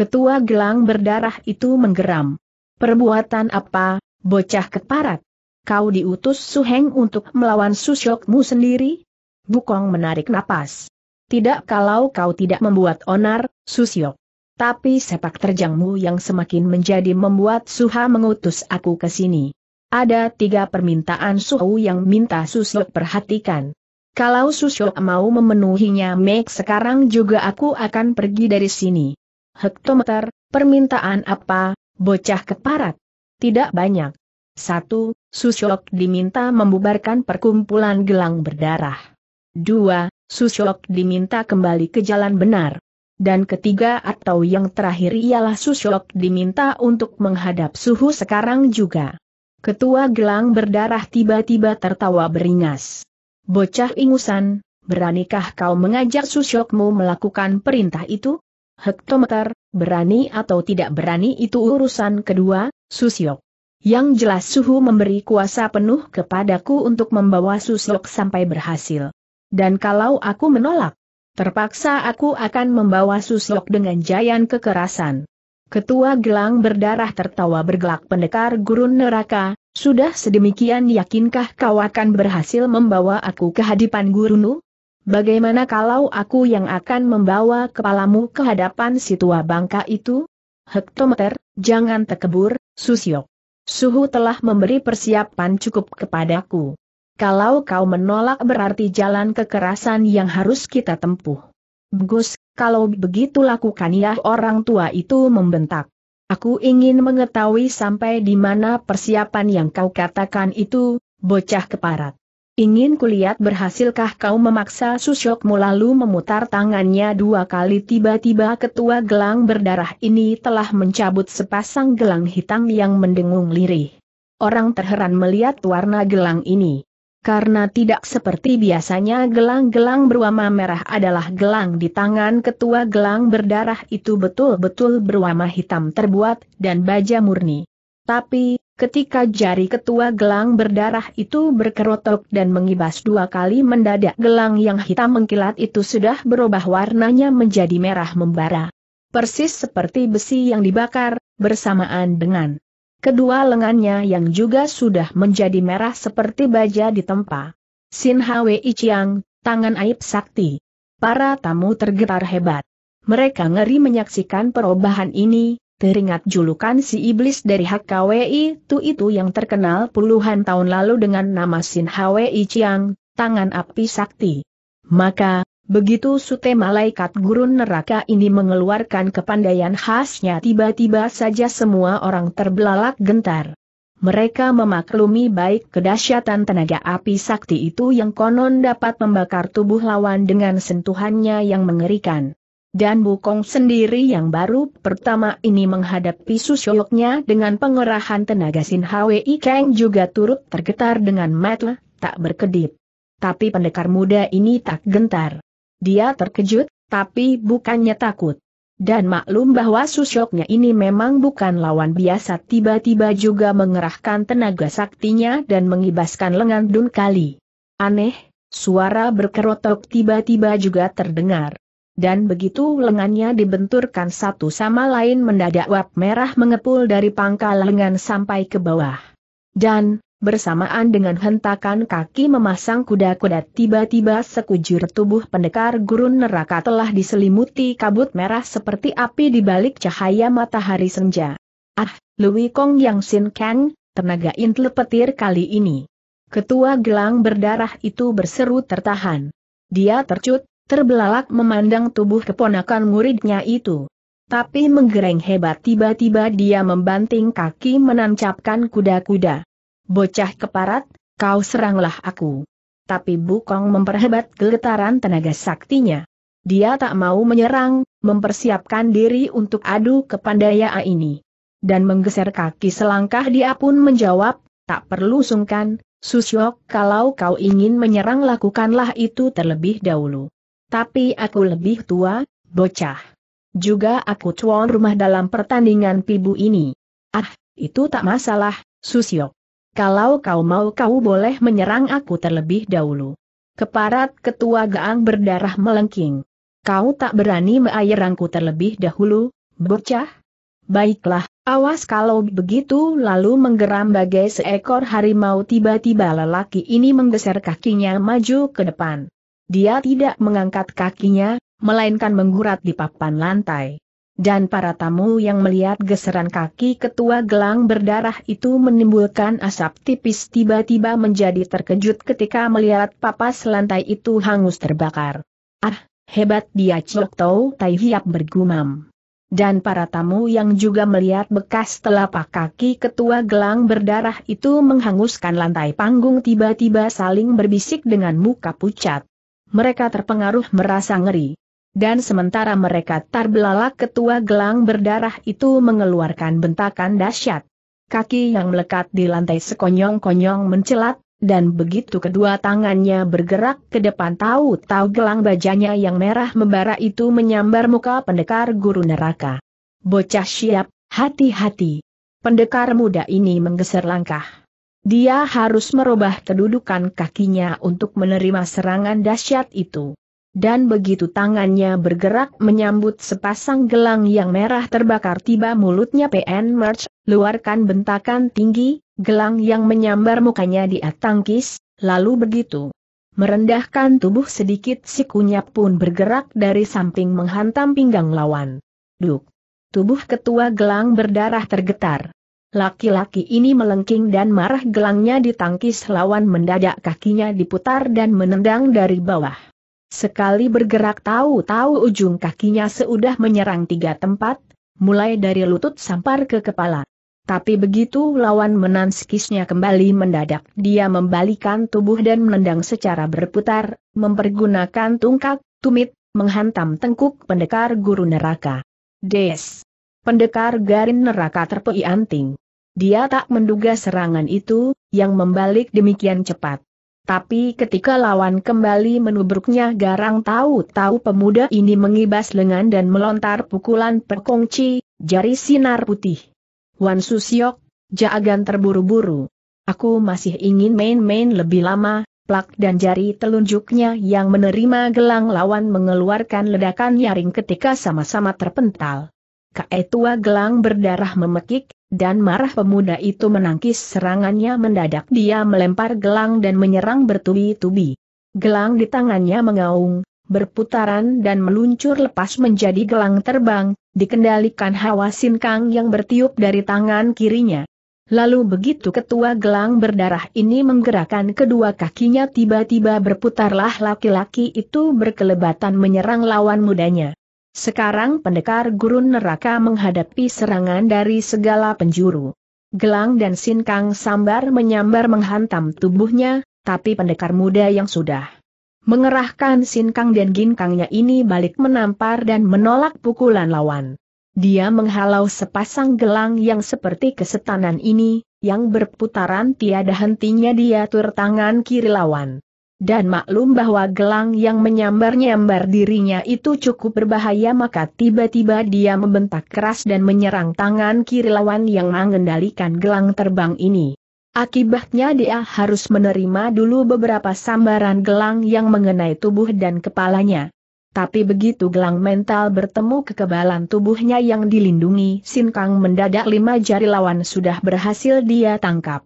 Ketua gelang berdarah itu menggeram. Perbuatan apa, bocah keparat? Kau diutus Suheng untuk melawan Susyokmu sendiri? Bukong menarik napas. Tidak kalau kau tidak membuat onar, Susyok. Tapi sepak terjangmu yang semakin menjadi membuat Suha mengutus aku ke sini. Ada tiga permintaan Suhu yang minta Susyok perhatikan. Kalau Susyok mau memenuhinya Meg sekarang juga aku akan pergi dari sini hektometer, permintaan apa, bocah keparat? Tidak banyak. Satu, Susyok diminta membubarkan perkumpulan gelang berdarah. Dua, Susyok diminta kembali ke jalan benar. Dan ketiga atau yang terakhir ialah Susyok diminta untuk menghadap suhu sekarang juga. Ketua gelang berdarah tiba-tiba tertawa beringas. Bocah ingusan, beranikah kau mengajak Susyokmu melakukan perintah itu? hektometer, berani atau tidak berani itu urusan kedua, Susiok. Yang jelas Suhu memberi kuasa penuh kepadaku untuk membawa Susiok sampai berhasil. Dan kalau aku menolak, terpaksa aku akan membawa Susiok dengan jayan kekerasan. Ketua gelang berdarah tertawa bergelak pendekar gurun neraka, sudah sedemikian yakinkah kau akan berhasil membawa aku ke hadapan gurunu? Bagaimana kalau aku yang akan membawa kepalamu ke hadapan si tua bangka itu? Hektometer, jangan tekebur, Susio. Suhu telah memberi persiapan cukup kepadaku. Kalau kau menolak berarti jalan kekerasan yang harus kita tempuh. Bagus, kalau begitu lakukan ya orang tua itu membentak. Aku ingin mengetahui sampai di mana persiapan yang kau katakan itu, bocah keparat. Ingin kulihat berhasilkah kau memaksa Susyokmu lalu memutar tangannya dua kali tiba-tiba ketua gelang berdarah ini telah mencabut sepasang gelang hitam yang mendengung lirih. Orang terheran melihat warna gelang ini. Karena tidak seperti biasanya gelang-gelang berwarna merah adalah gelang di tangan ketua gelang berdarah itu betul-betul berwarna hitam terbuat dan baja murni. Tapi, Ketika jari ketua gelang berdarah itu berkerotok dan mengibas dua kali mendadak gelang yang hitam mengkilat itu sudah berubah warnanya menjadi merah membara. Persis seperti besi yang dibakar, bersamaan dengan kedua lengannya yang juga sudah menjadi merah seperti baja ditempa. Sin Hwei Chiang, tangan aib sakti. Para tamu tergetar hebat. Mereka ngeri menyaksikan perubahan ini, Teringat julukan si iblis dari HKWI itu itu yang terkenal puluhan tahun lalu dengan nama Sin HWI Chiang, tangan api sakti. Maka, begitu sute malaikat gurun neraka ini mengeluarkan kepandaian khasnya tiba-tiba saja semua orang terbelalak gentar. Mereka memaklumi baik kedahsyatan tenaga api sakti itu yang konon dapat membakar tubuh lawan dengan sentuhannya yang mengerikan. Dan Bukong sendiri yang baru pertama ini menghadapi susyoknya dengan pengerahan tenaga Sin Hwi Kang juga turut tergetar dengan mata, tak berkedip. Tapi pendekar muda ini tak gentar. Dia terkejut, tapi bukannya takut. Dan maklum bahwa susyoknya ini memang bukan lawan biasa tiba-tiba juga mengerahkan tenaga saktinya dan mengibaskan lengan Dun Kali. Aneh, suara berkerotok tiba-tiba juga terdengar dan begitu lengannya dibenturkan satu sama lain mendadak wap merah mengepul dari pangkal lengan sampai ke bawah. Dan, bersamaan dengan hentakan kaki memasang kuda-kuda tiba-tiba sekujur tubuh pendekar gurun neraka telah diselimuti kabut merah seperti api di balik cahaya matahari senja. Ah, Lui Kong Yang Sin Kang, tenaga intel petir kali ini. Ketua gelang berdarah itu berseru tertahan. Dia tercut, terbelalak memandang tubuh keponakan muridnya itu. Tapi menggereng hebat tiba-tiba dia membanting kaki menancapkan kuda-kuda. Bocah keparat, kau seranglah aku. Tapi Bukong memperhebat geletaran tenaga saktinya. Dia tak mau menyerang, mempersiapkan diri untuk adu kepandaian ini. Dan menggeser kaki selangkah dia pun menjawab, tak perlu sungkan, Susyok kalau kau ingin menyerang lakukanlah itu terlebih dahulu. Tapi aku lebih tua, bocah. Juga aku tuan rumah dalam pertandingan pibu ini. Ah, itu tak masalah, Susio. Kalau kau mau kau boleh menyerang aku terlebih dahulu. Keparat ketua gaang berdarah melengking. Kau tak berani meayerangku terlebih dahulu, bocah? Baiklah, awas kalau begitu lalu menggeram bagai seekor harimau tiba-tiba lelaki ini menggeser kakinya maju ke depan. Dia tidak mengangkat kakinya, melainkan menggurat di papan lantai. Dan para tamu yang melihat geseran kaki ketua gelang berdarah itu menimbulkan asap tipis tiba-tiba menjadi terkejut ketika melihat papas lantai itu hangus terbakar. Ah, hebat dia Cok Tau Tai Hiap bergumam. Dan para tamu yang juga melihat bekas telapak kaki ketua gelang berdarah itu menghanguskan lantai panggung tiba-tiba saling berbisik dengan muka pucat mereka terpengaruh merasa ngeri. Dan sementara mereka tarbelalak, ketua gelang berdarah itu mengeluarkan bentakan dahsyat. Kaki yang melekat di lantai sekonyong-konyong mencelat, dan begitu kedua tangannya bergerak ke depan tahu-tahu gelang bajanya yang merah membara itu menyambar muka pendekar guru neraka. Bocah siap, hati-hati. Pendekar muda ini menggeser langkah. Dia harus merubah kedudukan kakinya untuk menerima serangan dahsyat itu. Dan begitu tangannya bergerak menyambut sepasang gelang yang merah terbakar tiba mulutnya PN Merch luarkan bentakan tinggi, gelang yang menyambar mukanya di atangkis, lalu begitu. Merendahkan tubuh sedikit sikunya pun bergerak dari samping menghantam pinggang lawan. Duk. Tubuh ketua gelang berdarah tergetar. Laki-laki ini melengking dan marah gelangnya ditangkis lawan mendadak kakinya diputar dan menendang dari bawah. Sekali bergerak tahu-tahu ujung kakinya seudah menyerang tiga tempat, mulai dari lutut sampar ke kepala. Tapi begitu lawan menanskisnya kembali mendadak dia membalikan tubuh dan menendang secara berputar, mempergunakan tungkak, tumit, menghantam tengkuk pendekar guru neraka. Des! Pendekar garin neraka terpei anting. Dia tak menduga serangan itu, yang membalik demikian cepat. Tapi ketika lawan kembali menubruknya garang tahu-tahu pemuda ini mengibas lengan dan melontar pukulan perkongci, jari sinar putih. Wan Susiok, Jaagan terburu-buru. Aku masih ingin main-main lebih lama, plak dan jari telunjuknya yang menerima gelang lawan mengeluarkan ledakan nyaring ketika sama-sama terpental. Kae tua gelang berdarah memekik, dan marah pemuda itu menangkis serangannya mendadak dia melempar gelang dan menyerang bertubi-tubi. Gelang di tangannya mengaung, berputaran dan meluncur lepas menjadi gelang terbang, dikendalikan hawa sinkang yang bertiup dari tangan kirinya. Lalu begitu ketua gelang berdarah ini menggerakkan kedua kakinya tiba-tiba berputarlah laki-laki itu berkelebatan menyerang lawan mudanya. Sekarang pendekar gurun neraka menghadapi serangan dari segala penjuru. Gelang dan sinkang sambar menyambar menghantam tubuhnya, tapi pendekar muda yang sudah mengerahkan sinkang dan ginkangnya ini balik menampar dan menolak pukulan lawan. Dia menghalau sepasang gelang yang seperti kesetanan ini, yang berputaran tiada hentinya diatur tangan kiri lawan dan maklum bahwa gelang yang menyambar-nyambar dirinya itu cukup berbahaya maka tiba-tiba dia membentak keras dan menyerang tangan kiri lawan yang mengendalikan gelang terbang ini. Akibatnya dia harus menerima dulu beberapa sambaran gelang yang mengenai tubuh dan kepalanya. Tapi begitu gelang mental bertemu kekebalan tubuhnya yang dilindungi Sin Kang mendadak lima jari lawan sudah berhasil dia tangkap.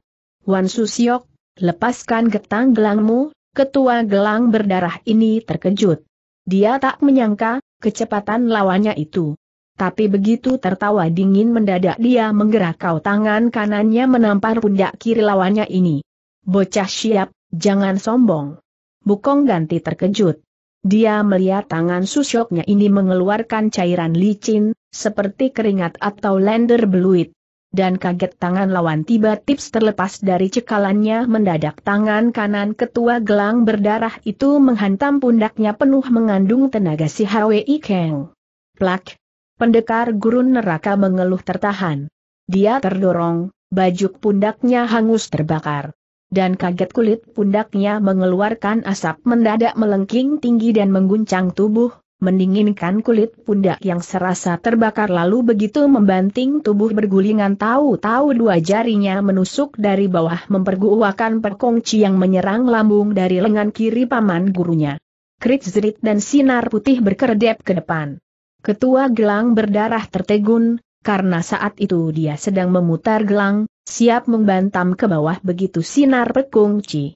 Wan Susiok, lepaskan getang gelangmu, ketua gelang berdarah ini terkejut. Dia tak menyangka, kecepatan lawannya itu. Tapi begitu tertawa dingin mendadak dia menggerak kau tangan kanannya menampar pundak kiri lawannya ini. Bocah siap, jangan sombong. Bukong ganti terkejut. Dia melihat tangan susyoknya ini mengeluarkan cairan licin, seperti keringat atau lender beluit dan kaget tangan lawan tiba tips terlepas dari cekalannya mendadak tangan kanan ketua gelang berdarah itu menghantam pundaknya penuh mengandung tenaga si Hwi Kang. Plak! Pendekar gurun neraka mengeluh tertahan. Dia terdorong, bajuk pundaknya hangus terbakar. Dan kaget kulit pundaknya mengeluarkan asap mendadak melengking tinggi dan mengguncang tubuh, mendinginkan kulit pundak yang serasa terbakar lalu begitu membanting tubuh bergulingan tahu-tahu dua jarinya menusuk dari bawah memperguakan perkongci yang menyerang lambung dari lengan kiri paman gurunya. Kritzrit dan sinar putih berkedip ke depan. Ketua gelang berdarah tertegun, karena saat itu dia sedang memutar gelang, siap membantam ke bawah begitu sinar perkongci.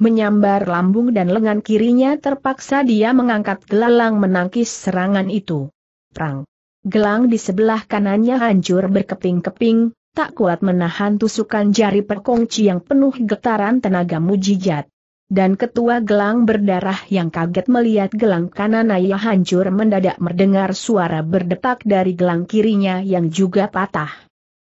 Menyambar lambung dan lengan kirinya terpaksa dia mengangkat gelang menangkis serangan itu. Prang. Gelang di sebelah kanannya hancur berkeping-keping, tak kuat menahan tusukan jari perkongci yang penuh getaran tenaga mujijat. Dan ketua gelang berdarah yang kaget melihat gelang kanan ayah hancur mendadak mendengar suara berdetak dari gelang kirinya yang juga patah.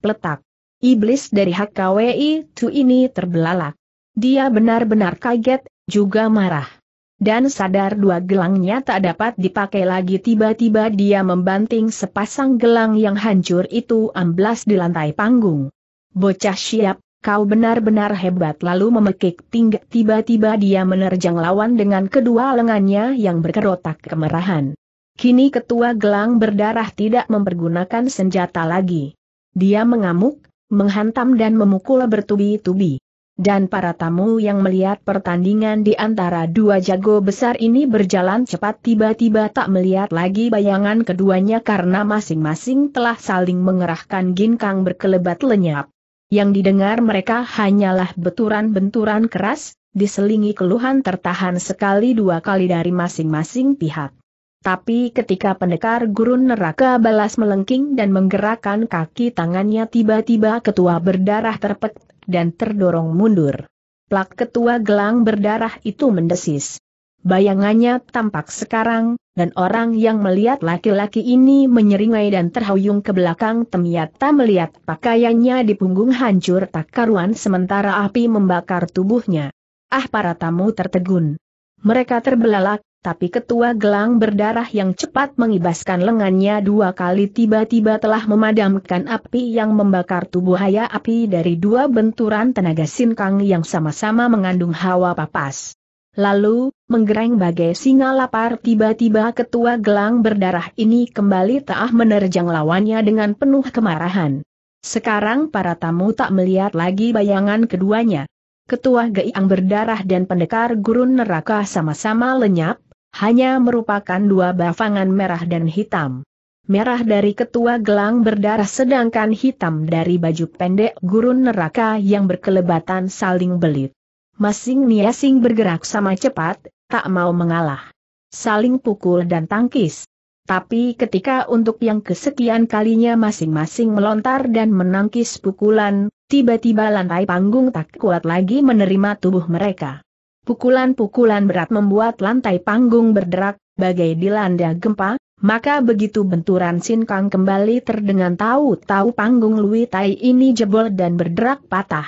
Peletak. Iblis dari HKWI itu ini terbelalak. Dia benar-benar kaget, juga marah. Dan sadar dua gelangnya tak dapat dipakai lagi tiba-tiba dia membanting sepasang gelang yang hancur itu amblas di lantai panggung. Bocah siap, kau benar-benar hebat lalu memekik tinggak tiba-tiba dia menerjang lawan dengan kedua lengannya yang berkerotak kemerahan. Kini ketua gelang berdarah tidak mempergunakan senjata lagi. Dia mengamuk, menghantam dan memukul bertubi-tubi dan para tamu yang melihat pertandingan di antara dua jago besar ini berjalan cepat tiba-tiba tak melihat lagi bayangan keduanya karena masing-masing telah saling mengerahkan ginkang berkelebat lenyap. Yang didengar mereka hanyalah benturan-benturan keras, diselingi keluhan tertahan sekali dua kali dari masing-masing pihak. Tapi ketika pendekar gurun neraka balas melengking dan menggerakkan kaki tangannya tiba-tiba ketua berdarah terpet dan terdorong mundur. Plak ketua gelang berdarah itu mendesis. Bayangannya tampak sekarang, dan orang yang melihat laki-laki ini menyeringai dan terhuyung ke belakang ternyata melihat pakaiannya di punggung hancur tak karuan sementara api membakar tubuhnya. Ah para tamu tertegun. Mereka terbelalak, tapi ketua gelang berdarah yang cepat mengibaskan lengannya dua kali tiba-tiba telah memadamkan api yang membakar tubuh haya api dari dua benturan tenaga sinkang yang sama-sama mengandung hawa papas. Lalu, menggereng bagai singa lapar tiba-tiba ketua gelang berdarah ini kembali taah menerjang lawannya dengan penuh kemarahan. Sekarang para tamu tak melihat lagi bayangan keduanya. Ketua Geiang berdarah dan pendekar gurun neraka sama-sama lenyap, hanya merupakan dua bafangan merah dan hitam. Merah dari ketua gelang berdarah sedangkan hitam dari baju pendek gurun neraka yang berkelebatan saling belit. Masing niasing bergerak sama cepat, tak mau mengalah. Saling pukul dan tangkis. Tapi ketika untuk yang kesekian kalinya masing-masing melontar dan menangkis pukulan, tiba-tiba lantai panggung tak kuat lagi menerima tubuh mereka. Pukulan-pukulan berat membuat lantai panggung berderak, bagai dilanda gempa, maka begitu benturan Kang kembali terdengar tahu-tahu panggung Lui Tai ini jebol dan berderak patah.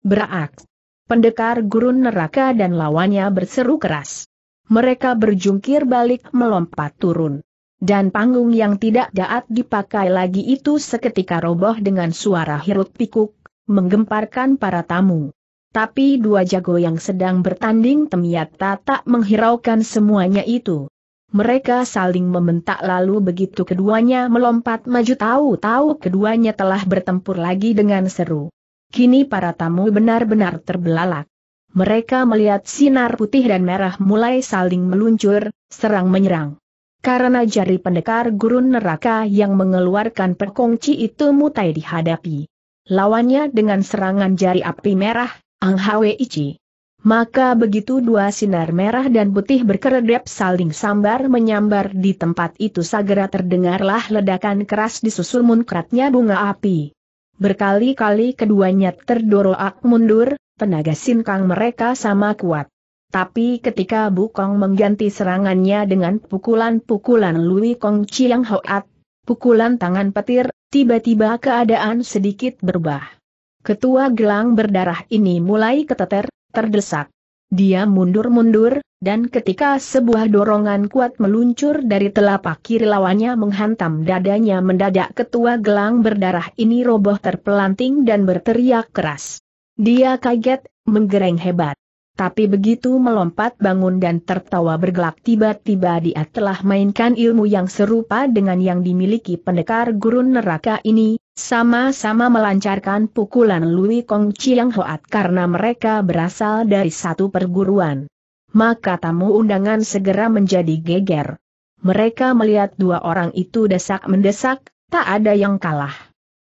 Berak. Pendekar gurun neraka dan lawannya berseru keras. Mereka berjungkir balik melompat turun. Dan panggung yang tidak daat dipakai lagi itu seketika roboh dengan suara hiruk pikuk, menggemparkan para tamu tapi dua jago yang sedang bertanding ternyata tak menghiraukan semuanya itu. Mereka saling membentak lalu begitu keduanya melompat maju tahu-tahu keduanya telah bertempur lagi dengan seru. Kini para tamu benar-benar terbelalak. Mereka melihat sinar putih dan merah mulai saling meluncur, serang menyerang. Karena jari pendekar gurun neraka yang mengeluarkan perkongci itu mutai dihadapi. Lawannya dengan serangan jari api merah, Ang Hwe Ichi. Maka begitu dua sinar merah dan putih berkeredep saling sambar menyambar di tempat itu segera terdengarlah ledakan keras disusul munkratnya bunga api. Berkali-kali keduanya terdorak mundur, tenaga sinkang mereka sama kuat. Tapi ketika Bukong mengganti serangannya dengan pukulan-pukulan Lui Kong Chiang Hoat, pukulan tangan petir, tiba-tiba keadaan sedikit berubah. Ketua gelang berdarah ini mulai keteter, terdesak. Dia mundur-mundur, dan ketika sebuah dorongan kuat meluncur dari telapak kiri lawannya menghantam dadanya mendadak ketua gelang berdarah ini roboh terpelanting dan berteriak keras. Dia kaget, menggereng hebat. Tapi begitu melompat bangun dan tertawa bergelak tiba-tiba dia telah mainkan ilmu yang serupa dengan yang dimiliki pendekar gurun neraka ini, sama-sama melancarkan pukulan Lui Kong Chiang Hoat karena mereka berasal dari satu perguruan. Maka tamu undangan segera menjadi geger. Mereka melihat dua orang itu desak-mendesak, tak ada yang kalah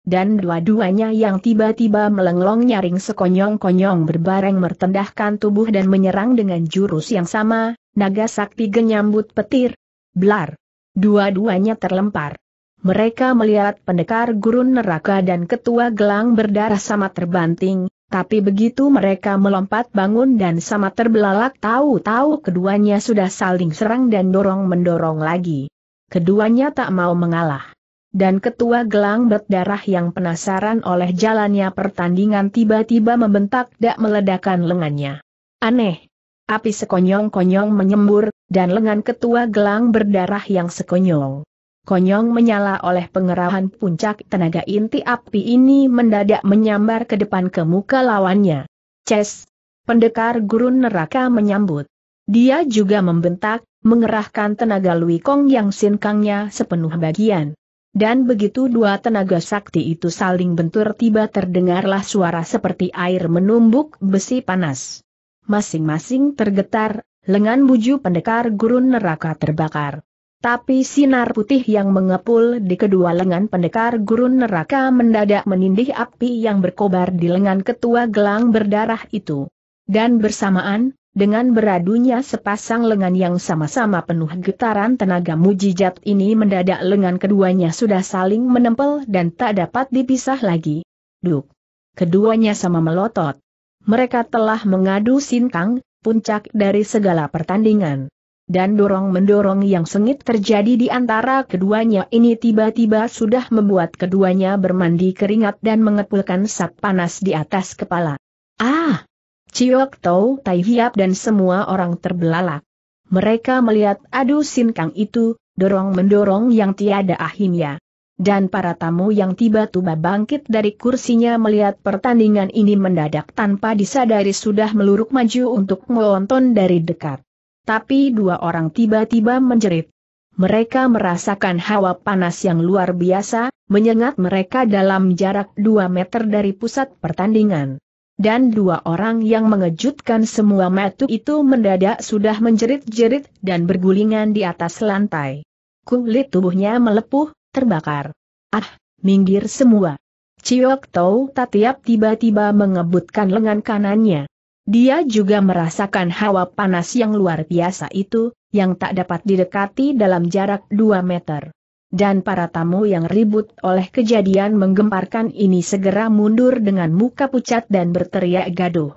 dan dua-duanya yang tiba-tiba melenglong nyaring sekonyong-konyong berbareng mertendahkan tubuh dan menyerang dengan jurus yang sama, naga sakti genyambut petir. Blar! Dua-duanya terlempar. Mereka melihat pendekar gurun neraka dan ketua gelang berdarah sama terbanting, tapi begitu mereka melompat bangun dan sama terbelalak tahu-tahu keduanya sudah saling serang dan dorong-mendorong lagi. Keduanya tak mau mengalah dan ketua gelang berdarah yang penasaran oleh jalannya pertandingan tiba-tiba membentak dak meledakan lengannya. Aneh. Api sekonyong-konyong menyembur, dan lengan ketua gelang berdarah yang sekonyong. Konyong menyala oleh pengerahan puncak tenaga inti api ini mendadak menyambar ke depan ke muka lawannya. Ces! Pendekar gurun neraka menyambut. Dia juga membentak, mengerahkan tenaga Lui Kong yang sinkangnya sepenuh bagian. Dan begitu dua tenaga sakti itu saling bentur tiba terdengarlah suara seperti air menumbuk besi panas. Masing-masing tergetar, lengan buju pendekar gurun neraka terbakar. Tapi sinar putih yang mengepul di kedua lengan pendekar gurun neraka mendadak menindih api yang berkobar di lengan ketua gelang berdarah itu. Dan bersamaan, dengan beradunya sepasang lengan yang sama-sama penuh getaran tenaga mujijat ini mendadak lengan keduanya sudah saling menempel dan tak dapat dipisah lagi. Duk. Keduanya sama melotot. Mereka telah mengadu sintang, puncak dari segala pertandingan. Dan dorong-mendorong yang sengit terjadi di antara keduanya ini tiba-tiba sudah membuat keduanya bermandi keringat dan mengepulkan sap panas di atas kepala. Ah! Ciok Tau Tai Hiap dan semua orang terbelalak. Mereka melihat adu sinkang itu, dorong-mendorong yang tiada akhirnya. Dan para tamu yang tiba-tiba bangkit dari kursinya melihat pertandingan ini mendadak tanpa disadari sudah meluruk maju untuk menonton dari dekat. Tapi dua orang tiba-tiba menjerit. Mereka merasakan hawa panas yang luar biasa, menyengat mereka dalam jarak 2 meter dari pusat pertandingan dan dua orang yang mengejutkan semua metu itu mendadak sudah menjerit-jerit dan bergulingan di atas lantai. Kulit tubuhnya melepuh, terbakar. Ah, minggir semua. Ciok Tau Tatiap tiba-tiba mengebutkan lengan kanannya. Dia juga merasakan hawa panas yang luar biasa itu, yang tak dapat didekati dalam jarak 2 meter dan para tamu yang ribut oleh kejadian menggemparkan ini segera mundur dengan muka pucat dan berteriak gaduh.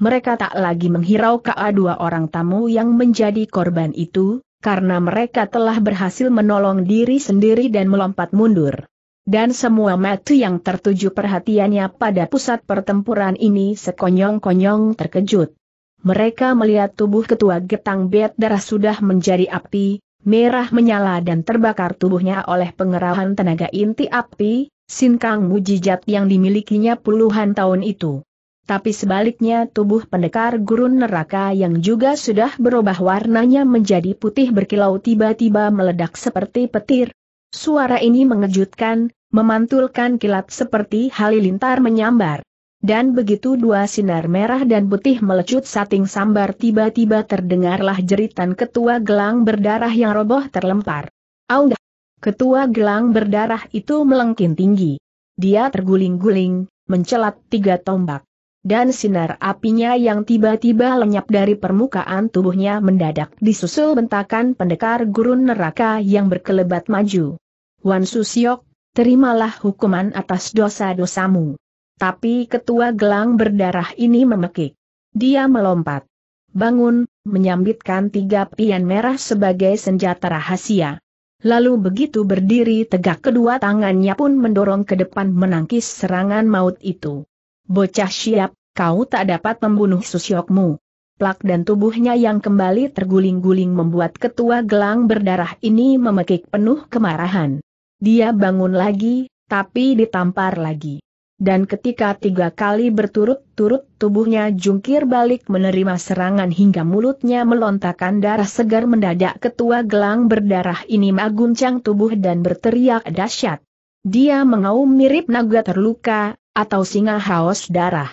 Mereka tak lagi menghirau KA dua orang tamu yang menjadi korban itu, karena mereka telah berhasil menolong diri sendiri dan melompat mundur. Dan semua mata yang tertuju perhatiannya pada pusat pertempuran ini sekonyong-konyong terkejut. Mereka melihat tubuh ketua getang bed darah sudah menjadi api, merah menyala dan terbakar tubuhnya oleh pengerahan tenaga inti api, sinkang mujijat yang dimilikinya puluhan tahun itu. Tapi sebaliknya tubuh pendekar gurun neraka yang juga sudah berubah warnanya menjadi putih berkilau tiba-tiba meledak seperti petir. Suara ini mengejutkan, memantulkan kilat seperti halilintar menyambar. Dan begitu dua sinar merah dan putih melecut sating sambar tiba-tiba terdengarlah jeritan ketua gelang berdarah yang roboh terlempar. Audah! Ketua gelang berdarah itu melengking tinggi. Dia terguling-guling, mencelat tiga tombak. Dan sinar apinya yang tiba-tiba lenyap dari permukaan tubuhnya mendadak disusul bentakan pendekar gurun neraka yang berkelebat maju. Wan Susiok, terimalah hukuman atas dosa-dosamu. Tapi ketua gelang berdarah ini memekik. Dia melompat. Bangun, menyambitkan tiga pian merah sebagai senjata rahasia. Lalu begitu berdiri tegak kedua tangannya pun mendorong ke depan menangkis serangan maut itu. Bocah siap, kau tak dapat membunuh susyokmu. Plak dan tubuhnya yang kembali terguling-guling membuat ketua gelang berdarah ini memekik penuh kemarahan. Dia bangun lagi, tapi ditampar lagi dan ketika tiga kali berturut-turut tubuhnya jungkir balik menerima serangan hingga mulutnya melontarkan darah segar mendadak ketua gelang berdarah ini mengguncang tubuh dan berteriak dahsyat. Dia mengaum mirip naga terluka, atau singa haus darah.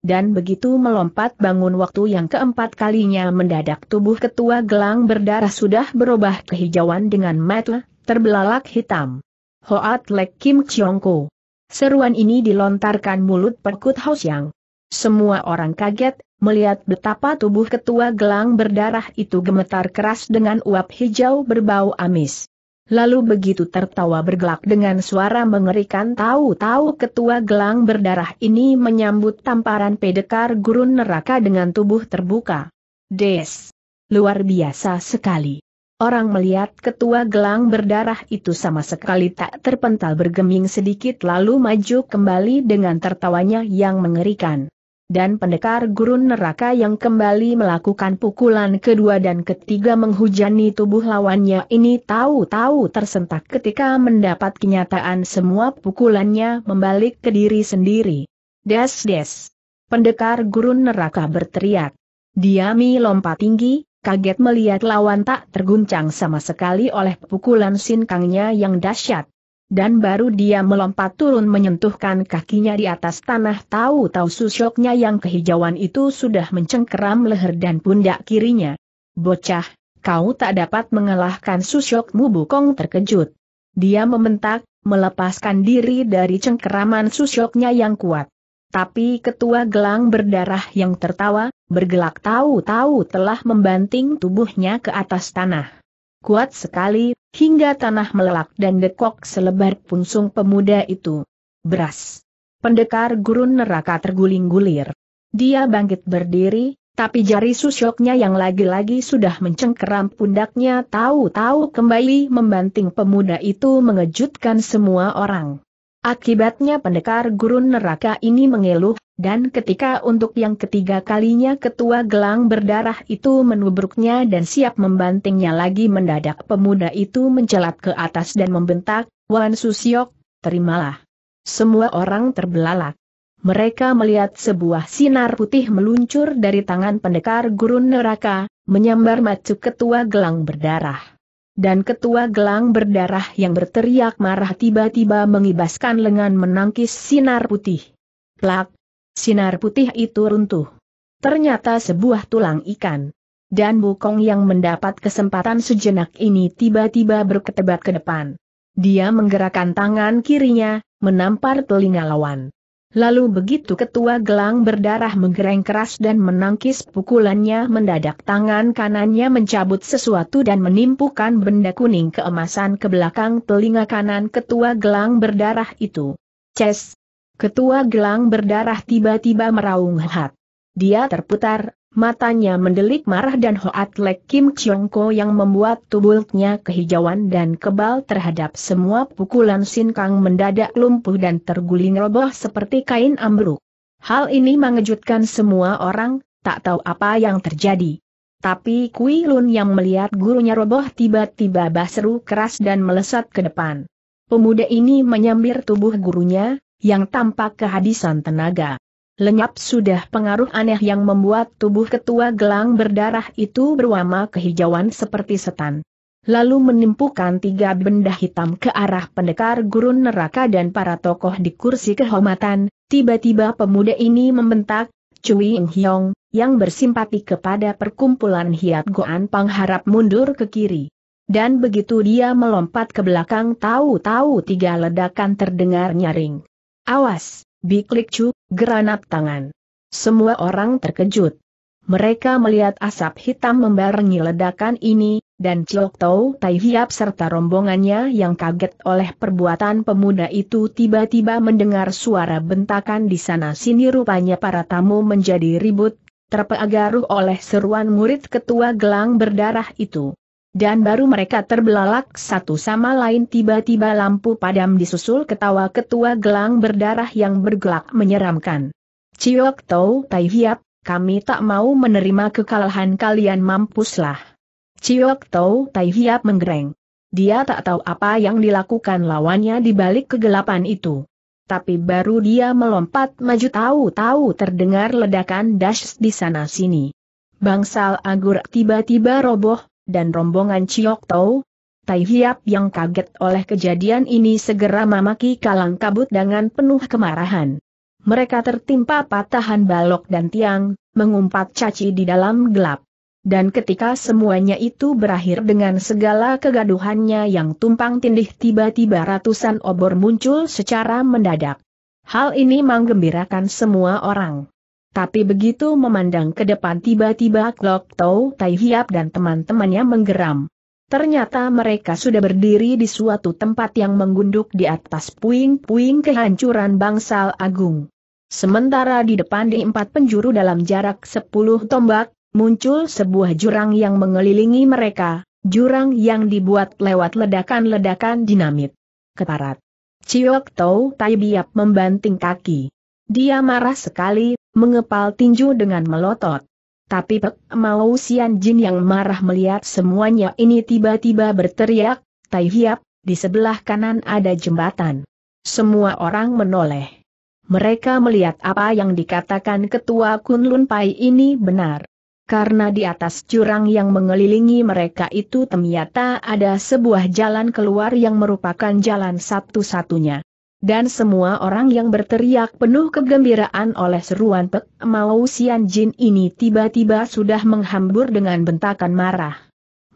Dan begitu melompat bangun waktu yang keempat kalinya mendadak tubuh ketua gelang berdarah sudah berubah kehijauan dengan mata, terbelalak hitam. Hoat Lek Kim Chiong Ko Seruan ini dilontarkan mulut perkut Haus Yang. Semua orang kaget, melihat betapa tubuh ketua gelang berdarah itu gemetar keras dengan uap hijau berbau amis. Lalu begitu tertawa bergelak dengan suara mengerikan tahu-tahu ketua gelang berdarah ini menyambut tamparan pedekar gurun neraka dengan tubuh terbuka. Des! Luar biasa sekali. Orang melihat ketua gelang berdarah itu sama sekali tak terpental bergeming sedikit lalu maju kembali dengan tertawanya yang mengerikan. Dan pendekar gurun neraka yang kembali melakukan pukulan kedua dan ketiga menghujani tubuh lawannya ini tahu-tahu tersentak ketika mendapat kenyataan semua pukulannya membalik ke diri sendiri. Des-des. Pendekar gurun neraka berteriak. Diami lompat tinggi, kaget melihat lawan tak terguncang sama sekali oleh pukulan sinkangnya yang dahsyat. Dan baru dia melompat turun menyentuhkan kakinya di atas tanah tahu-tahu susoknya yang kehijauan itu sudah mencengkeram leher dan pundak kirinya. Bocah, kau tak dapat mengalahkan susokmu bukong terkejut. Dia mementak, melepaskan diri dari cengkeraman susoknya yang kuat. Tapi ketua gelang berdarah yang tertawa, bergelak tahu-tahu telah membanting tubuhnya ke atas tanah. Kuat sekali, hingga tanah melelak dan dekok selebar punsung pemuda itu. Beras. Pendekar gurun neraka terguling-gulir. Dia bangkit berdiri, tapi jari susyoknya yang lagi-lagi sudah mencengkeram pundaknya tahu-tahu kembali membanting pemuda itu mengejutkan semua orang. Akibatnya pendekar gurun neraka ini mengeluh, dan ketika untuk yang ketiga kalinya ketua gelang berdarah itu menubruknya dan siap membantingnya lagi mendadak pemuda itu mencelat ke atas dan membentak, Wan Susiok, terimalah. Semua orang terbelalak. Mereka melihat sebuah sinar putih meluncur dari tangan pendekar gurun neraka, menyambar macu ketua gelang berdarah dan ketua gelang berdarah yang berteriak marah tiba-tiba mengibaskan lengan menangkis sinar putih. Plak! Sinar putih itu runtuh. Ternyata sebuah tulang ikan. Dan Bukong yang mendapat kesempatan sejenak ini tiba-tiba berketebat ke depan. Dia menggerakkan tangan kirinya, menampar telinga lawan. Lalu begitu ketua gelang berdarah menggereng keras dan menangkis pukulannya mendadak tangan kanannya mencabut sesuatu dan menimpukan benda kuning keemasan ke belakang telinga kanan ketua gelang berdarah itu. Ces! Ketua gelang berdarah tiba-tiba meraung hat. Dia terputar, Matanya mendelik marah dan Hoat Lek Kim Chiong Ko yang membuat tubuhnya kehijauan dan kebal terhadap semua pukulan Sin Kang mendadak lumpuh dan terguling roboh seperti kain ambruk. Hal ini mengejutkan semua orang, tak tahu apa yang terjadi. Tapi Kui Lun yang melihat gurunya roboh tiba-tiba berseru keras dan melesat ke depan. Pemuda ini menyambir tubuh gurunya, yang tampak kehabisan tenaga. Lenyap sudah pengaruh aneh yang membuat tubuh ketua gelang berdarah itu berwarna kehijauan seperti setan. Lalu menimpukan tiga benda hitam ke arah pendekar gurun neraka dan para tokoh di kursi kehormatan, tiba-tiba pemuda ini membentak, Cui Ing Hiong, yang bersimpati kepada perkumpulan Hiat Goan harap mundur ke kiri. Dan begitu dia melompat ke belakang tahu-tahu tiga ledakan terdengar nyaring. Awas! Biklik cu, granat tangan. Semua orang terkejut. Mereka melihat asap hitam membarengi ledakan ini, dan Chok Tau Tai Hiap serta rombongannya yang kaget oleh perbuatan pemuda itu tiba-tiba mendengar suara bentakan di sana-sini rupanya para tamu menjadi ribut, terpeagaruh oleh seruan murid ketua gelang berdarah itu. Dan baru mereka terbelalak satu sama lain tiba-tiba lampu padam disusul ketawa ketua gelang berdarah yang bergelak menyeramkan. Ciyok Tau Tai Hiap, kami tak mau menerima kekalahan kalian mampuslah. Ciyok Tau Tai Hiap menggereng. Dia tak tahu apa yang dilakukan lawannya di balik kegelapan itu. Tapi baru dia melompat maju tahu-tahu terdengar ledakan dash di sana-sini. Bangsal Agur tiba-tiba roboh, dan rombongan Chiok Tau. Tai Hiap yang kaget oleh kejadian ini segera memaki kalang kabut dengan penuh kemarahan. Mereka tertimpa patahan balok dan tiang, mengumpat caci di dalam gelap. Dan ketika semuanya itu berakhir dengan segala kegaduhannya yang tumpang tindih tiba-tiba ratusan obor muncul secara mendadak. Hal ini menggembirakan semua orang. Tapi begitu memandang ke depan tiba-tiba Klok Tau Tai Hiap dan teman-temannya menggeram. Ternyata mereka sudah berdiri di suatu tempat yang menggunduk di atas puing-puing kehancuran bangsal agung. Sementara di depan di empat penjuru dalam jarak sepuluh tombak, muncul sebuah jurang yang mengelilingi mereka, jurang yang dibuat lewat ledakan-ledakan dinamit. Keparat. Ciok Tau Tai Biap membanting kaki. Dia marah sekali, mengepal tinju dengan melotot. Tapi Pek Mao Sian Jin yang marah melihat semuanya ini tiba-tiba berteriak, Tai Hiap, di sebelah kanan ada jembatan. Semua orang menoleh. Mereka melihat apa yang dikatakan ketua Kunlun Pai ini benar. Karena di atas curang yang mengelilingi mereka itu ternyata ada sebuah jalan keluar yang merupakan jalan satu-satunya dan semua orang yang berteriak penuh kegembiraan oleh seruan Pek Mau Sian Jin ini tiba-tiba sudah menghambur dengan bentakan marah.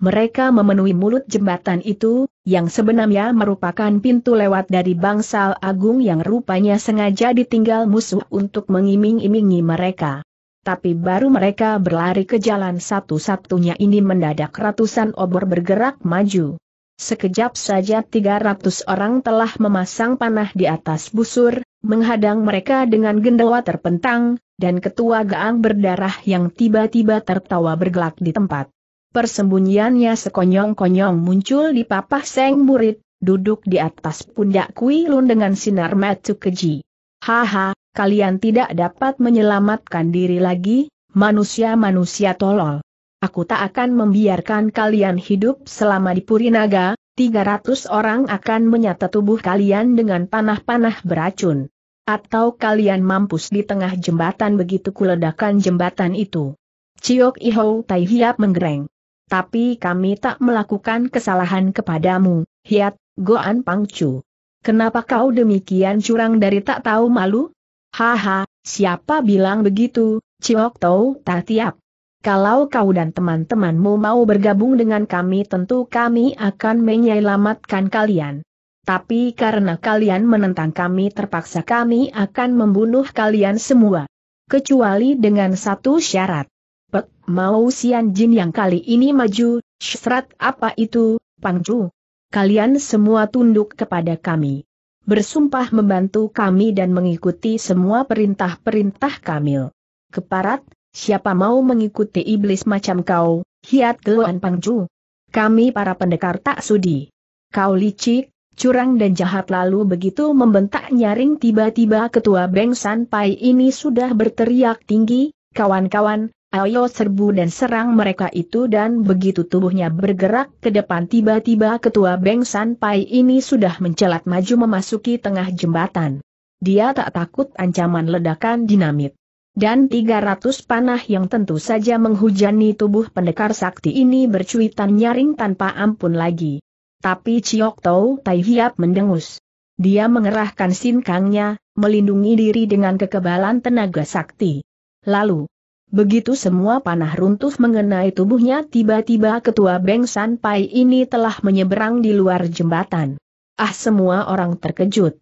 Mereka memenuhi mulut jembatan itu, yang sebenarnya merupakan pintu lewat dari bangsal agung yang rupanya sengaja ditinggal musuh untuk mengiming-imingi mereka. Tapi baru mereka berlari ke jalan satu-satunya ini mendadak ratusan obor bergerak maju. Sekejap saja 300 orang telah memasang panah di atas busur, menghadang mereka dengan gendawa terpentang, dan ketua gaang berdarah yang tiba-tiba tertawa bergelak di tempat. Persembunyiannya sekonyong-konyong muncul di papah seng murid, duduk di atas pundak Kui Lun dengan sinar matu keji. Haha, kalian tidak dapat menyelamatkan diri lagi, manusia-manusia tolol. Aku tak akan membiarkan kalian hidup selama di Purinaga, 300 orang akan menyata tubuh kalian dengan panah-panah beracun. Atau kalian mampus di tengah jembatan begitu kuledakan jembatan itu. Ciok Ihou Tai Hiap menggereng. Tapi kami tak melakukan kesalahan kepadamu, Hiat, Goan Pangcu. Kenapa kau demikian curang dari tak tahu malu? Haha, siapa bilang begitu, Ciok Tau Tak kalau kau dan teman-temanmu mau bergabung dengan kami tentu kami akan menyelamatkan kalian. Tapi karena kalian menentang kami terpaksa kami akan membunuh kalian semua. Kecuali dengan satu syarat. Pek, mau Sian Jin yang kali ini maju, syarat apa itu, Pangcu? Kalian semua tunduk kepada kami. Bersumpah membantu kami dan mengikuti semua perintah-perintah kami. Keparat, Siapa mau mengikuti iblis macam kau, hiat geluan pangju? Kami para pendekar tak sudi. Kau licik, curang dan jahat lalu begitu membentak nyaring tiba-tiba ketua Beng Pai ini sudah berteriak tinggi, kawan-kawan, ayo serbu dan serang mereka itu dan begitu tubuhnya bergerak ke depan tiba-tiba ketua Beng Pai ini sudah mencelat maju memasuki tengah jembatan. Dia tak takut ancaman ledakan dinamit dan 300 panah yang tentu saja menghujani tubuh pendekar sakti ini bercuitan nyaring tanpa ampun lagi. Tapi Ciok Tau Tai Hiap mendengus. Dia mengerahkan sinkangnya, melindungi diri dengan kekebalan tenaga sakti. Lalu, begitu semua panah runtuh mengenai tubuhnya tiba-tiba ketua Beng San Pai ini telah menyeberang di luar jembatan. Ah semua orang terkejut.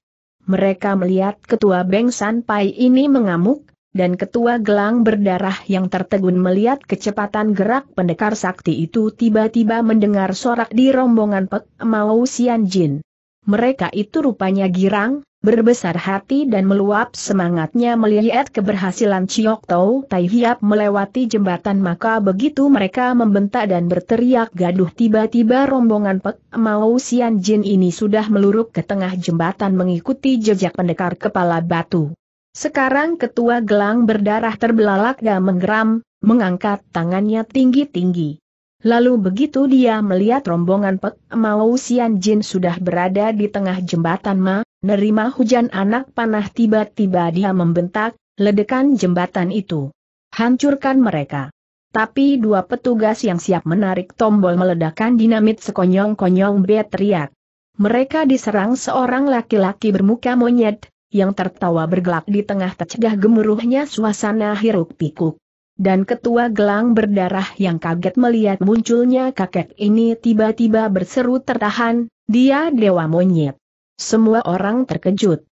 Mereka melihat ketua Beng San Pai ini mengamuk, dan ketua gelang berdarah yang tertegun melihat kecepatan gerak pendekar sakti itu tiba-tiba mendengar sorak di rombongan Pek Mau Sian Jin. Mereka itu rupanya girang, berbesar hati dan meluap semangatnya melihat keberhasilan Chiok Tau Tai Hiap melewati jembatan maka begitu mereka membentak dan berteriak gaduh tiba-tiba rombongan Pek Mau Sian Jin ini sudah meluruk ke tengah jembatan mengikuti jejak pendekar kepala batu. Sekarang ketua gelang berdarah terbelalak dan menggeram, mengangkat tangannya tinggi-tinggi. Lalu begitu dia melihat rombongan Pek Mao Jin sudah berada di tengah jembatan Ma, nerima hujan anak panah tiba-tiba dia membentak, ledekan jembatan itu. Hancurkan mereka. Tapi dua petugas yang siap menarik tombol meledakan dinamit sekonyong-konyong berteriak. Mereka diserang seorang laki-laki bermuka monyet, yang tertawa bergelak di tengah tercegah gemuruhnya suasana hiruk pikuk. Dan ketua gelang berdarah yang kaget melihat munculnya kakek ini tiba-tiba berseru tertahan, dia dewa monyet. Semua orang terkejut.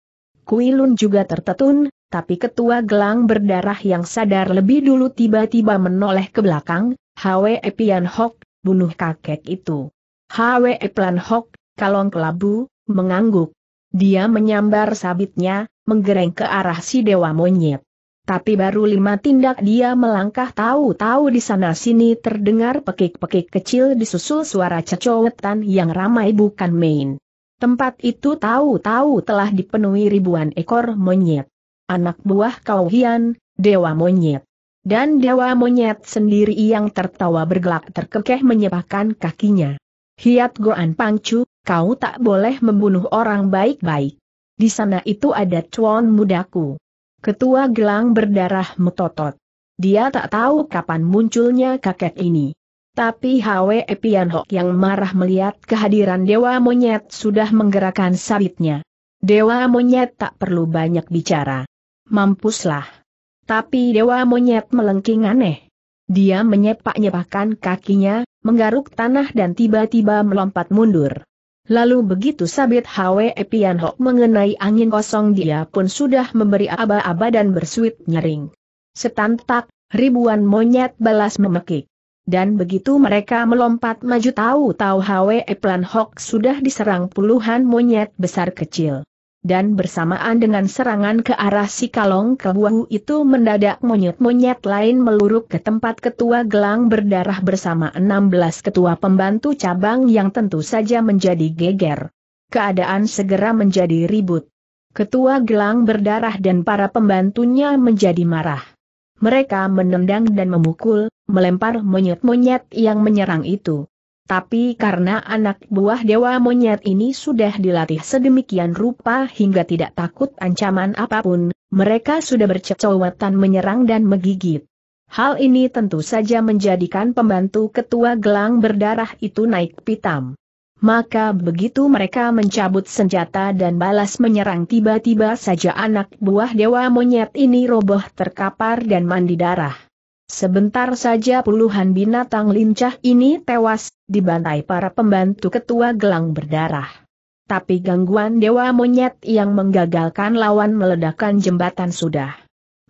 Kuilun juga tertetun, tapi ketua gelang berdarah yang sadar lebih dulu tiba-tiba menoleh ke belakang, Hwe Pian Hok, bunuh kakek itu. Hwe plan Hok, kalong kelabu, mengangguk. Dia menyambar sabitnya, menggereng ke arah si dewa monyet. Tapi baru lima tindak dia melangkah tahu-tahu di sana-sini terdengar pekik-pekik kecil disusul suara cecowetan yang ramai bukan main. Tempat itu tahu-tahu telah dipenuhi ribuan ekor monyet. Anak buah kauhian, dewa monyet. Dan dewa monyet sendiri yang tertawa bergelak terkekeh menyepahkan kakinya. Hiat Goan Pangcu, kau tak boleh membunuh orang baik-baik. Di sana itu ada cuan mudaku. Ketua gelang berdarah metotot. Dia tak tahu kapan munculnya kakek ini. Tapi Hwe Pian Hok yang marah melihat kehadiran Dewa Monyet sudah menggerakkan sabitnya. Dewa Monyet tak perlu banyak bicara. Mampuslah. Tapi Dewa Monyet melengking aneh. Dia menyepak-nyepakkan kakinya, menggaruk tanah dan tiba-tiba melompat mundur. Lalu begitu sabit Hwe Pian Hok mengenai angin kosong dia pun sudah memberi aba-aba dan bersuit nyering. Setantak, ribuan monyet balas memekik. Dan begitu mereka melompat maju tahu-tahu Hwe Pian Hok sudah diserang puluhan monyet besar kecil dan bersamaan dengan serangan ke arah si kalong kebuahu itu mendadak monyet-monyet lain meluruk ke tempat ketua gelang berdarah bersama 16 ketua pembantu cabang yang tentu saja menjadi geger. Keadaan segera menjadi ribut. Ketua gelang berdarah dan para pembantunya menjadi marah. Mereka menendang dan memukul, melempar monyet-monyet yang menyerang itu tapi karena anak buah dewa monyet ini sudah dilatih sedemikian rupa hingga tidak takut ancaman apapun, mereka sudah bercecowatan menyerang dan menggigit. Hal ini tentu saja menjadikan pembantu ketua gelang berdarah itu naik pitam. Maka begitu mereka mencabut senjata dan balas menyerang tiba-tiba saja anak buah dewa monyet ini roboh terkapar dan mandi darah. Sebentar saja puluhan binatang lincah ini tewas, dibantai para pembantu ketua gelang berdarah. Tapi gangguan dewa monyet yang menggagalkan lawan meledakkan jembatan sudah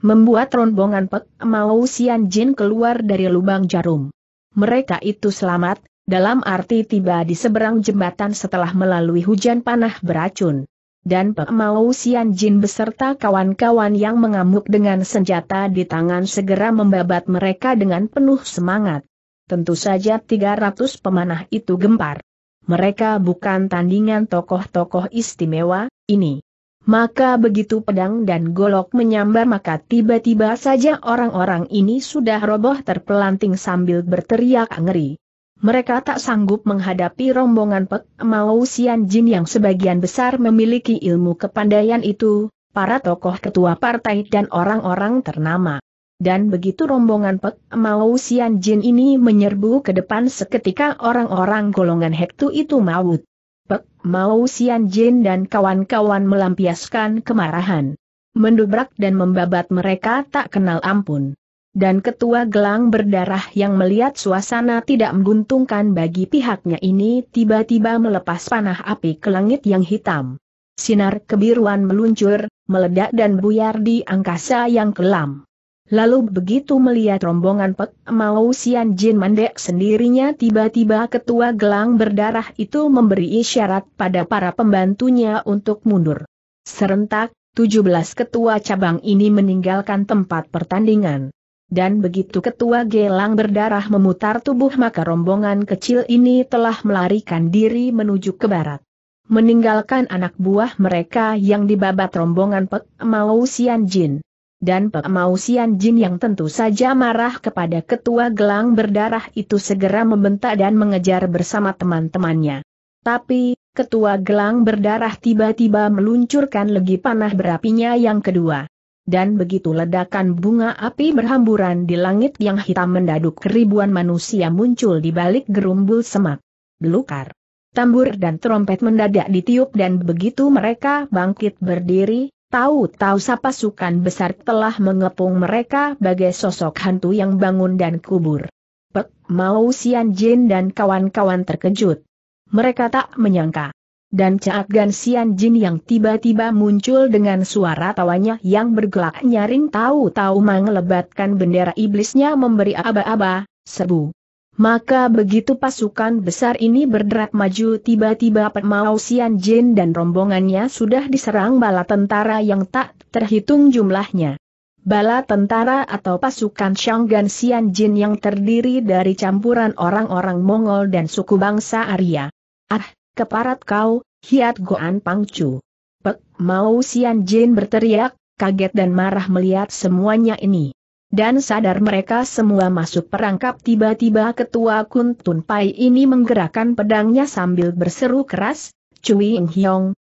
membuat rombongan Pek Mau Sian Jin keluar dari lubang jarum. Mereka itu selamat, dalam arti tiba di seberang jembatan setelah melalui hujan panah beracun dan Pemau Sian Jin beserta kawan-kawan yang mengamuk dengan senjata di tangan segera membabat mereka dengan penuh semangat. Tentu saja 300 pemanah itu gempar. Mereka bukan tandingan tokoh-tokoh istimewa, ini. Maka begitu pedang dan golok menyambar maka tiba-tiba saja orang-orang ini sudah roboh terpelanting sambil berteriak ngeri. Mereka tak sanggup menghadapi rombongan Pek Mau Sian Jin yang sebagian besar memiliki ilmu kepandaian itu, para tokoh ketua partai dan orang-orang ternama. Dan begitu rombongan Pek Mau Sian Jin ini menyerbu ke depan seketika orang-orang golongan Hektu itu maut. Pek Mau Sian Jin dan kawan-kawan melampiaskan kemarahan. Mendobrak dan membabat mereka tak kenal ampun dan ketua gelang berdarah yang melihat suasana tidak menguntungkan bagi pihaknya ini tiba-tiba melepas panah api ke langit yang hitam. Sinar kebiruan meluncur, meledak dan buyar di angkasa yang kelam. Lalu begitu melihat rombongan Pek Mao Sian Jin Mandek sendirinya tiba-tiba ketua gelang berdarah itu memberi isyarat pada para pembantunya untuk mundur. Serentak, 17 ketua cabang ini meninggalkan tempat pertandingan dan begitu ketua gelang berdarah memutar tubuh maka rombongan kecil ini telah melarikan diri menuju ke barat. Meninggalkan anak buah mereka yang dibabat rombongan Pek Jin. Dan Pek Jin yang tentu saja marah kepada ketua gelang berdarah itu segera membentak dan mengejar bersama teman-temannya. Tapi, ketua gelang berdarah tiba-tiba meluncurkan legi panah berapinya yang kedua dan begitu ledakan bunga api berhamburan di langit yang hitam mendaduk ribuan manusia muncul di balik gerumbul semak. Belukar. Tambur dan trompet mendadak ditiup dan begitu mereka bangkit berdiri, tahu-tahu sapasukan besar telah mengepung mereka bagai sosok hantu yang bangun dan kubur. Pek, mau Sian Jin dan kawan-kawan terkejut. Mereka tak menyangka, dan Caat Gan Sian Jin yang tiba-tiba muncul dengan suara tawanya yang bergelak nyaring tahu-tahu mengelebatkan bendera iblisnya memberi aba-aba, sebu. Maka begitu pasukan besar ini berderap maju tiba-tiba Pemau Sian Jin dan rombongannya sudah diserang bala tentara yang tak terhitung jumlahnya. Bala tentara atau pasukan Shanggan Sian Jin yang terdiri dari campuran orang-orang Mongol dan suku bangsa Arya. Ah, keparat kau, hiat goan pangcu. Pek, mau Sian Jin berteriak, kaget dan marah melihat semuanya ini. Dan sadar mereka semua masuk perangkap tiba-tiba ketua Kun Tun Pai ini menggerakkan pedangnya sambil berseru keras, Cui Ing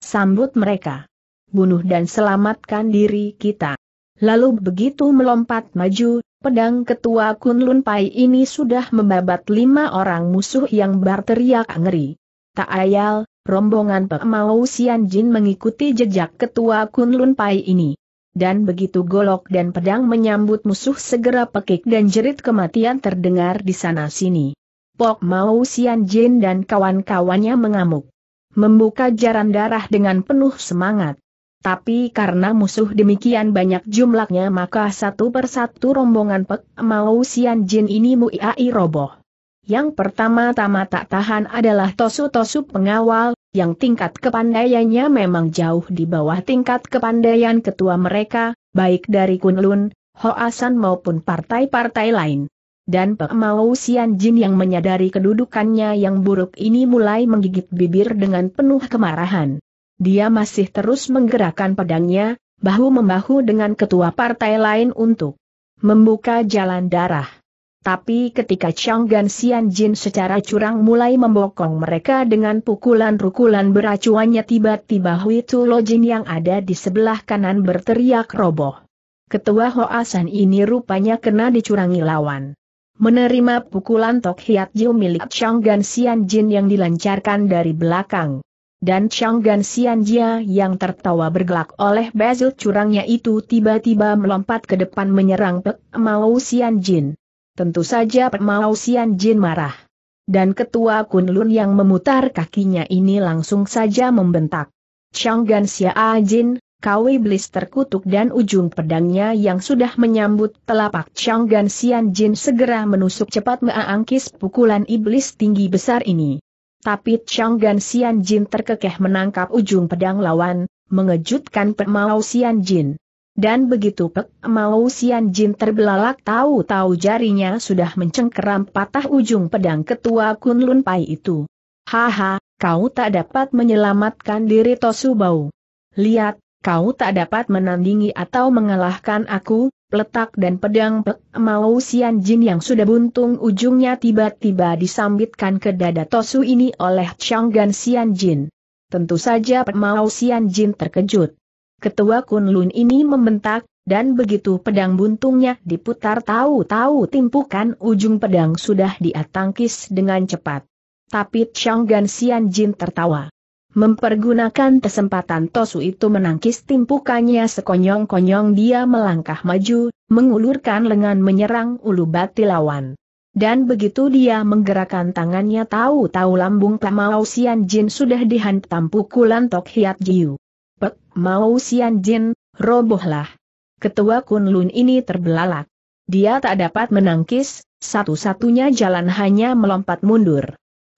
sambut mereka. Bunuh dan selamatkan diri kita. Lalu begitu melompat maju, pedang ketua Kun Lun Pai ini sudah membabat lima orang musuh yang berteriak ngeri. Tak ayal, rombongan pemau Jin mengikuti jejak ketua Kunlun Pai ini. Dan begitu golok dan pedang menyambut musuh segera pekik dan jerit kematian terdengar di sana-sini. Pok Mau Sian Jin dan kawan-kawannya mengamuk. Membuka jaran darah dengan penuh semangat. Tapi karena musuh demikian banyak jumlahnya maka satu persatu rombongan Pek Mau Sian Jin ini muiai roboh. Yang pertama-tama tak tahan adalah Tosu-Tosu pengawal, yang tingkat kepandaiannya memang jauh di bawah tingkat kepandaian ketua mereka, baik dari Kunlun, Hoasan maupun partai-partai lain. Dan Pemau Sian Jin yang menyadari kedudukannya yang buruk ini mulai menggigit bibir dengan penuh kemarahan. Dia masih terus menggerakkan pedangnya, bahu-membahu dengan ketua partai lain untuk membuka jalan darah. Tapi ketika Chang Gan Xian Jin secara curang mulai membokong mereka dengan pukulan rukulan beracuannya tiba-tiba Hui Lo Jin yang ada di sebelah kanan berteriak roboh. Ketua Hoasan ini rupanya kena dicurangi lawan. Menerima pukulan Tok Hiat Jiu milik Chang Gan Xian Jin yang dilancarkan dari belakang. Dan Chang Gan Xian Jia yang tertawa bergelak oleh Basil curangnya itu tiba-tiba melompat ke depan menyerang Pek Mao Xian Jin. Tentu saja Mao Sian Jin marah. Dan ketua Kunlun yang memutar kakinya ini langsung saja membentak. Chang Gan Xia Jin, kau iblis terkutuk dan ujung pedangnya yang sudah menyambut telapak Chang Gan Xian Jin segera menusuk cepat meangkis pukulan iblis tinggi besar ini. Tapi Chang Gan Xian Jin terkekeh menangkap ujung pedang lawan, mengejutkan Mao Sian Jin. Dan begitu Pek Mau Sian Jin terbelalak tahu-tahu jarinya sudah mencengkeram patah ujung pedang ketua Kunlun Pai itu. Haha, kau tak dapat menyelamatkan diri Tosu Bau. Lihat, kau tak dapat menandingi atau mengalahkan aku, letak dan pedang Pek Mau Sian Jin yang sudah buntung ujungnya tiba-tiba disambitkan ke dada Tosu ini oleh Changgan Sian Jin. Tentu saja Pek Mau Sian Jin terkejut. Ketua Kunlun ini membentak, dan begitu pedang buntungnya diputar tahu-tahu timpukan ujung pedang sudah diatangkis dengan cepat. Tapi Changgan Xian Jin tertawa. Mempergunakan kesempatan Tosu itu menangkis timpukannya sekonyong-konyong dia melangkah maju, mengulurkan lengan menyerang ulu bati lawan. Dan begitu dia menggerakkan tangannya tahu-tahu lambung Pamao Xian Jin sudah dihantam pukulan Tok Hiat Jiu. Mau Sian Jin, robohlah. Ketua Kun Lun ini terbelalak. Dia tak dapat menangkis, satu-satunya jalan hanya melompat mundur.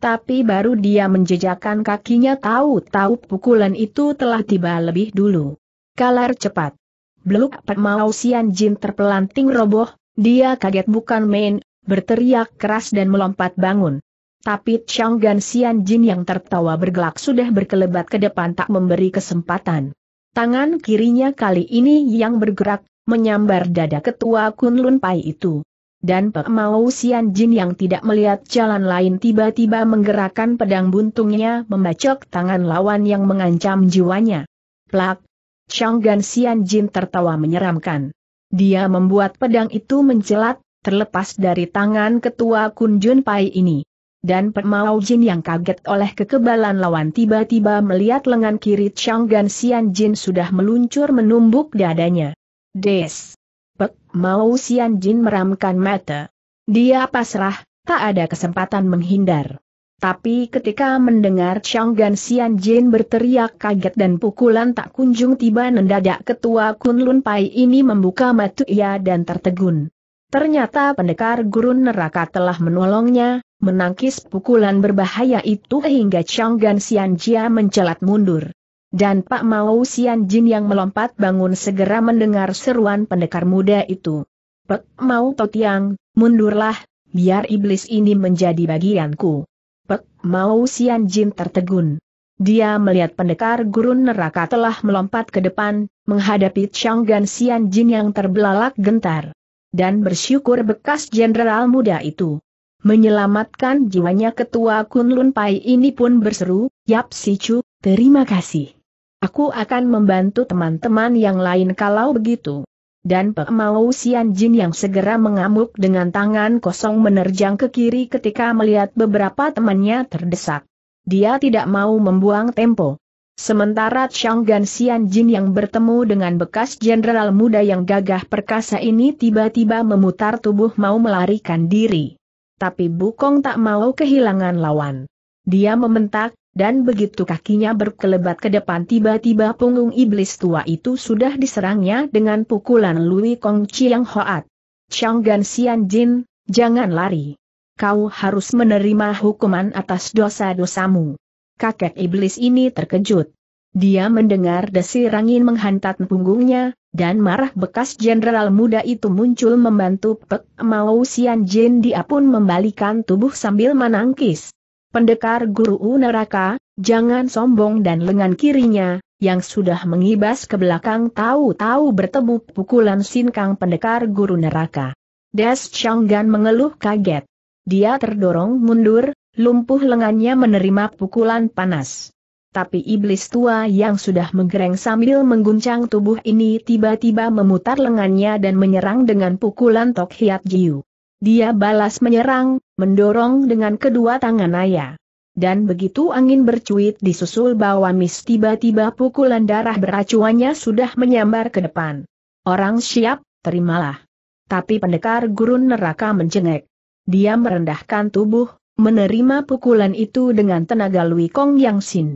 Tapi baru dia menjejakan kakinya tahu-tahu pukulan itu telah tiba lebih dulu. Kalar cepat. Beluk Mau Sian Jin terpelanting roboh, dia kaget bukan main, berteriak keras dan melompat bangun. Tapi Chang Gan Sian Jin yang tertawa bergelak sudah berkelebat ke depan tak memberi kesempatan. Tangan kirinya kali ini yang bergerak, menyambar dada ketua Kunlun Pai itu. Dan Pek Mao Sian Jin yang tidak melihat jalan lain tiba-tiba menggerakkan pedang buntungnya membacok tangan lawan yang mengancam jiwanya. Plak! Shanggan Xian Jin tertawa menyeramkan. Dia membuat pedang itu mencelat, terlepas dari tangan ketua Kun Pai ini dan Pemau Jin yang kaget oleh kekebalan lawan tiba-tiba melihat lengan kiri Chang Gan Xian Jin sudah meluncur menumbuk dadanya. Des! Pek Mao Xian Jin meramkan mata. Dia pasrah, tak ada kesempatan menghindar. Tapi ketika mendengar Chang Gan Xian Jin berteriak kaget dan pukulan tak kunjung tiba mendadak ketua Kun Lun Pai ini membuka mata ia dan tertegun. Ternyata pendekar gurun neraka telah menolongnya, menangkis pukulan berbahaya itu hingga Chang Gan Xian Jia mencelat mundur. Dan Pak Mao Jin yang melompat bangun segera mendengar seruan pendekar muda itu. Pak Mao Totiang, mundurlah, biar iblis ini menjadi bagianku. Pak Mao Jin tertegun. Dia melihat pendekar gurun neraka telah melompat ke depan, menghadapi Chang Gan Xian Jin yang terbelalak gentar. Dan bersyukur bekas jenderal muda itu. Menyelamatkan jiwanya ketua Kunlun Pai ini pun berseru, Yap Si Chu, terima kasih. Aku akan membantu teman-teman yang lain kalau begitu. Dan Pemau Sian Jin yang segera mengamuk dengan tangan kosong menerjang ke kiri ketika melihat beberapa temannya terdesak. Dia tidak mau membuang tempo. Sementara Chang Gan Xian Jin yang bertemu dengan bekas jenderal muda yang gagah perkasa ini tiba-tiba memutar tubuh mau melarikan diri tapi Bukong tak mau kehilangan lawan. Dia membentak, dan begitu kakinya berkelebat ke depan tiba-tiba punggung iblis tua itu sudah diserangnya dengan pukulan Lui Kong Chiang Hoat. Chiang Gan Xian Jin, jangan lari. Kau harus menerima hukuman atas dosa-dosamu. Kakek iblis ini terkejut. Dia mendengar desir angin menghantat punggungnya, dan marah bekas jenderal muda itu muncul membantu Pek Mau Sian Jin dia pun membalikan tubuh sambil menangkis. Pendekar Guru Neraka, jangan sombong dan lengan kirinya, yang sudah mengibas ke belakang tahu-tahu bertemu pukulan sinkang pendekar Guru Neraka. Das Changgan mengeluh kaget. Dia terdorong mundur, lumpuh lengannya menerima pukulan panas tapi iblis tua yang sudah menggereng sambil mengguncang tubuh ini tiba-tiba memutar lengannya dan menyerang dengan pukulan Tok Hiat Jiu. Dia balas menyerang, mendorong dengan kedua tangan ayah. Dan begitu angin bercuit disusul bawa mis tiba-tiba pukulan darah beracuannya sudah menyambar ke depan. Orang siap, terimalah. Tapi pendekar gurun neraka menjengek. Dia merendahkan tubuh, menerima pukulan itu dengan tenaga Lui Kong Yang Sin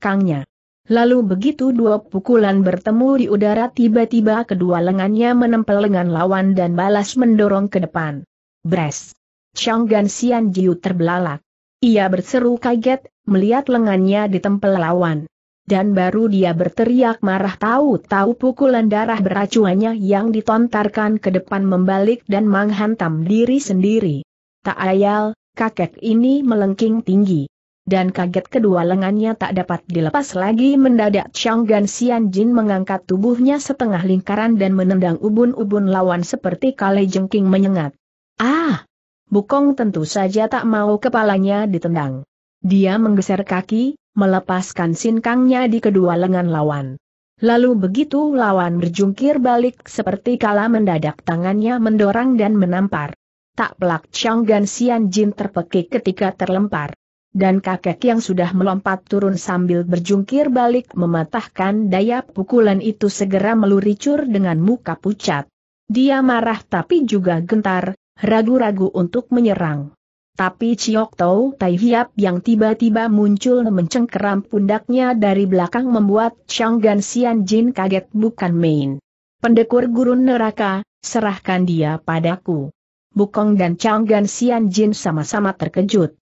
belakangnya. Lalu begitu dua pukulan bertemu di udara tiba-tiba kedua lengannya menempel lengan lawan dan balas mendorong ke depan. Bres! Gan Xian Jiu terbelalak. Ia berseru kaget, melihat lengannya ditempel lawan. Dan baru dia berteriak marah tahu-tahu pukulan darah beracuannya yang ditontarkan ke depan membalik dan menghantam diri sendiri. Tak ayal, kakek ini melengking tinggi dan kaget kedua lengannya tak dapat dilepas lagi mendadak Chang Gan Xian Jin mengangkat tubuhnya setengah lingkaran dan menendang ubun-ubun lawan seperti kale jengking menyengat. Ah! Bukong tentu saja tak mau kepalanya ditendang. Dia menggeser kaki, melepaskan sinkangnya di kedua lengan lawan. Lalu begitu lawan berjungkir balik seperti kala mendadak tangannya mendorong dan menampar. Tak pelak Chang Gan Xian Jin terpekik ketika terlempar. Dan kakek yang sudah melompat turun sambil berjungkir balik mematahkan daya pukulan itu segera meluricur dengan muka pucat. Dia marah tapi juga gentar, ragu-ragu untuk menyerang. Tapi Ciok Tau Tai Hiap yang tiba-tiba muncul mencengkeram pundaknya dari belakang membuat Chang Gan Sian Jin kaget bukan main. Pendekur gurun neraka, serahkan dia padaku. Bukong dan Chang Gan Sian Jin sama-sama terkejut.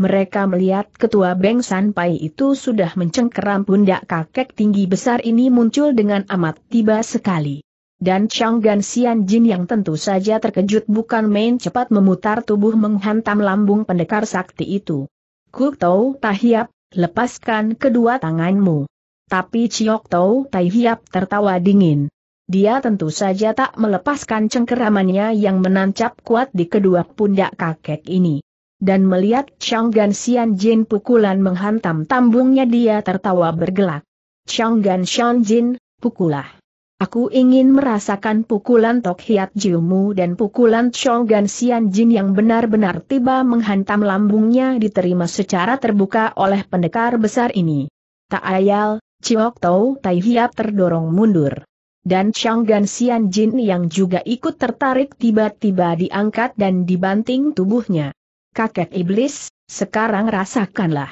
Mereka melihat ketua Beng Sanpai itu sudah mencengkeram pundak kakek tinggi besar ini muncul dengan amat tiba sekali. Dan Chang Gan Xian Jin yang tentu saja terkejut bukan main cepat memutar tubuh menghantam lambung pendekar sakti itu. Kuk Tau Tahiap, lepaskan kedua tanganmu. Tapi Chiok Tau Tahiap tertawa dingin. Dia tentu saja tak melepaskan cengkeramannya yang menancap kuat di kedua pundak kakek ini dan melihat Chang Gan Xian Jin pukulan menghantam tambungnya dia tertawa bergelak. Chang Gan Xian Jin, pukulah. Aku ingin merasakan pukulan Tok Hiat Jiumu dan pukulan Chang Gan Xian Jin yang benar-benar tiba menghantam lambungnya diterima secara terbuka oleh pendekar besar ini. Tak ayal, Chiok Tau Tai Hiap terdorong mundur dan Chang Gan Xian Jin yang juga ikut tertarik tiba-tiba diangkat dan dibanting tubuhnya kakek iblis, sekarang rasakanlah.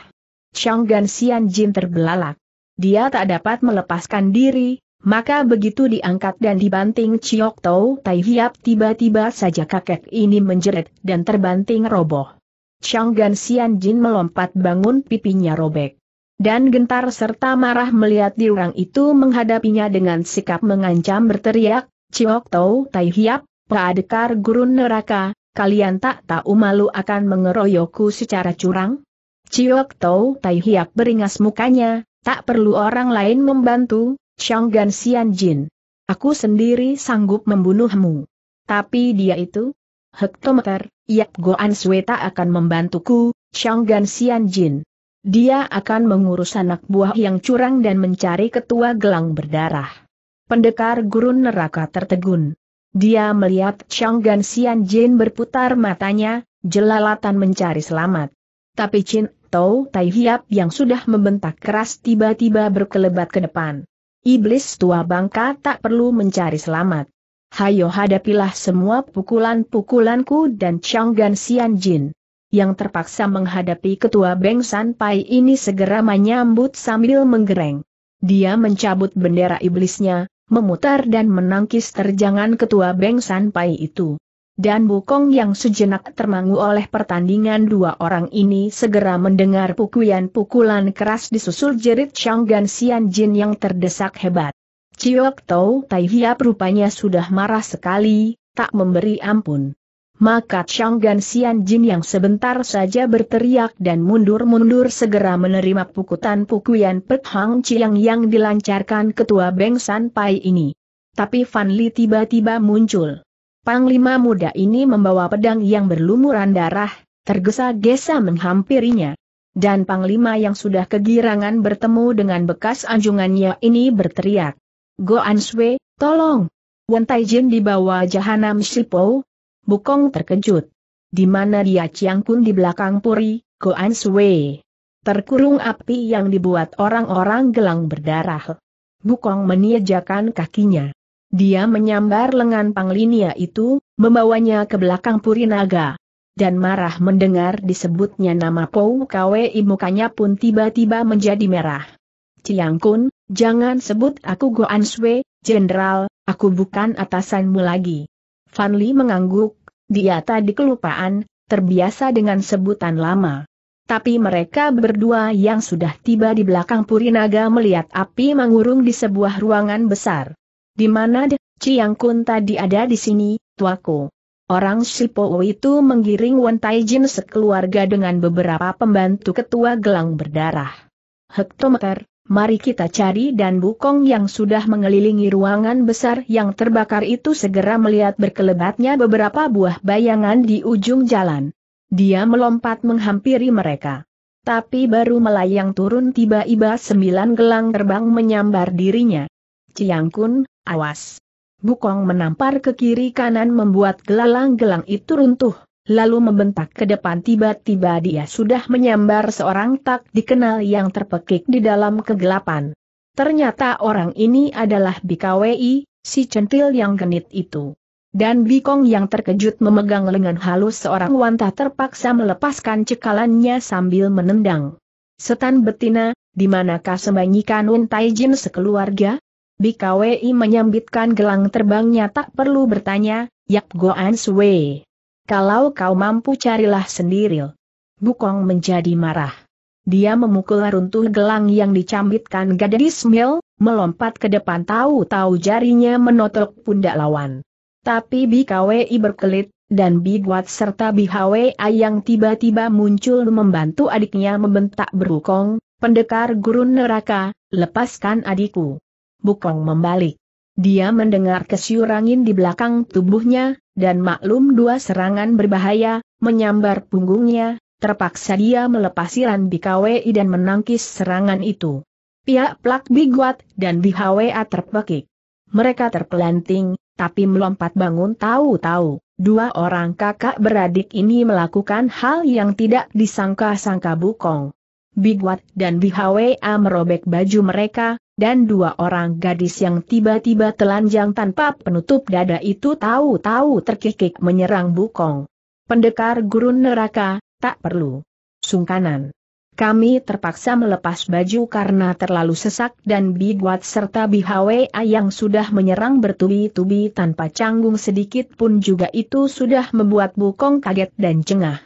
Chang Gan Xian Jin terbelalak. Dia tak dapat melepaskan diri, maka begitu diangkat dan dibanting Chiok Tau Tai Hiap tiba-tiba saja kakek ini menjerit dan terbanting roboh. Chang Gan Xian Jin melompat bangun pipinya robek. Dan gentar serta marah melihat diurang itu menghadapinya dengan sikap mengancam berteriak, Chiok Tau Tai Hiap, Paadekar Gurun Neraka, kalian tak tahu malu akan mengeroyokku secara curang? Ciok Tau Tai Hiap beringas mukanya, tak perlu orang lain membantu, Gan Xian Jin. Aku sendiri sanggup membunuhmu. Tapi dia itu? Hektometer, Yap Goan Sui tak akan membantuku, Gan Xian Jin. Dia akan mengurus anak buah yang curang dan mencari ketua gelang berdarah. Pendekar gurun neraka tertegun. Dia melihat Chang Gan Xian Jin berputar matanya, jelalatan mencari selamat. Tapi Chin Tau Tai Hiap yang sudah membentak keras tiba-tiba berkelebat ke depan. Iblis tua bangka tak perlu mencari selamat. Hayo hadapilah semua pukulan-pukulanku dan Chang Gan Xian Jin yang terpaksa menghadapi ketua Beng San Pai ini segera menyambut sambil menggereng. Dia mencabut bendera iblisnya, memutar dan menangkis terjangan ketua Beng San itu. Dan Bukong yang sejenak termangu oleh pertandingan dua orang ini segera mendengar pukulan-pukulan keras disusul jerit Shanggan Xian Jin yang terdesak hebat. Chiok Tau Tai Hiap rupanya sudah marah sekali, tak memberi ampun maka Gan Xian Jin yang sebentar saja berteriak dan mundur-mundur segera menerima pukutan pukulan Pek Hang Chiang yang dilancarkan ketua Beng San Pai ini. Tapi Fan Li tiba-tiba muncul. Panglima muda ini membawa pedang yang berlumuran darah, tergesa-gesa menghampirinya. Dan Panglima yang sudah kegirangan bertemu dengan bekas anjungannya ini berteriak. Goan Anshui, tolong! Wen Taijin dibawa Jahanam Shipou, Bukong terkejut. Di mana dia Ciangkun di belakang Puri, Goan Sui. Terkurung api yang dibuat orang-orang gelang berdarah. Bukong meniejakan kakinya. Dia menyambar lengan Panglinia itu, membawanya ke belakang Puri Naga. Dan marah mendengar disebutnya nama Pou Kwe mukanya pun tiba-tiba menjadi merah. Ciangkun, jangan sebut aku Goan Sui, Jenderal, aku bukan atasanmu lagi. Li mengangguk, dia tadi kelupaan, terbiasa dengan sebutan lama. Tapi mereka berdua yang sudah tiba di belakang Purinaga melihat api mengurung di sebuah ruangan besar. Di mana deh, Chiang Kun tadi ada di sini, tuaku. Orang Sipowo itu menggiring Wan Taijin sekeluarga dengan beberapa pembantu ketua gelang berdarah. Hektometer, mari kita cari dan bukong yang sudah mengelilingi ruangan besar yang terbakar itu segera melihat berkelebatnya beberapa buah bayangan di ujung jalan. Dia melompat menghampiri mereka. Tapi baru melayang turun tiba-tiba sembilan gelang terbang menyambar dirinya. Ciang Kun, awas! Bukong menampar ke kiri kanan membuat gelalang-gelang itu runtuh lalu membentak ke depan tiba-tiba dia sudah menyambar seorang tak dikenal yang terpekik di dalam kegelapan. Ternyata orang ini adalah BKWI, si centil yang genit itu. Dan Bikong yang terkejut memegang lengan halus seorang wanita terpaksa melepaskan cekalannya sambil menendang. Setan betina, di manakah sembunyikan Un Taijin sekeluarga? BKWI menyambitkan gelang terbangnya tak perlu bertanya, Yap Goan Swee. Kalau kau mampu carilah sendiri. Bukong menjadi marah. Dia memukul runtuh gelang yang dicambitkan gadis mil, melompat ke depan tahu-tahu jarinya menotok pundak lawan. Tapi BKWI berkelit, dan Biguat serta BHWI yang tiba-tiba muncul membantu adiknya membentak berukong, pendekar gurun neraka, lepaskan adikku. Bukong membalik. Dia mendengar kesyurangin di belakang tubuhnya, dan maklum dua serangan berbahaya, menyambar punggungnya, terpaksa dia melepasi Ran KWI dan menangkis serangan itu. Pihak Plak Biguat dan BHWA terpekik. Mereka terpelanting, tapi melompat bangun tahu-tahu. Dua orang kakak beradik ini melakukan hal yang tidak disangka-sangka Bukong. Biguat dan BHWA merobek baju mereka, dan dua orang gadis yang tiba-tiba telanjang tanpa penutup dada itu tahu-tahu terkikik menyerang Bukong. Pendekar gurun neraka, tak perlu. Sungkanan. Kami terpaksa melepas baju karena terlalu sesak dan Biguat serta Bihwa yang sudah menyerang bertubi-tubi tanpa canggung sedikit pun juga itu sudah membuat Bukong kaget dan cengah.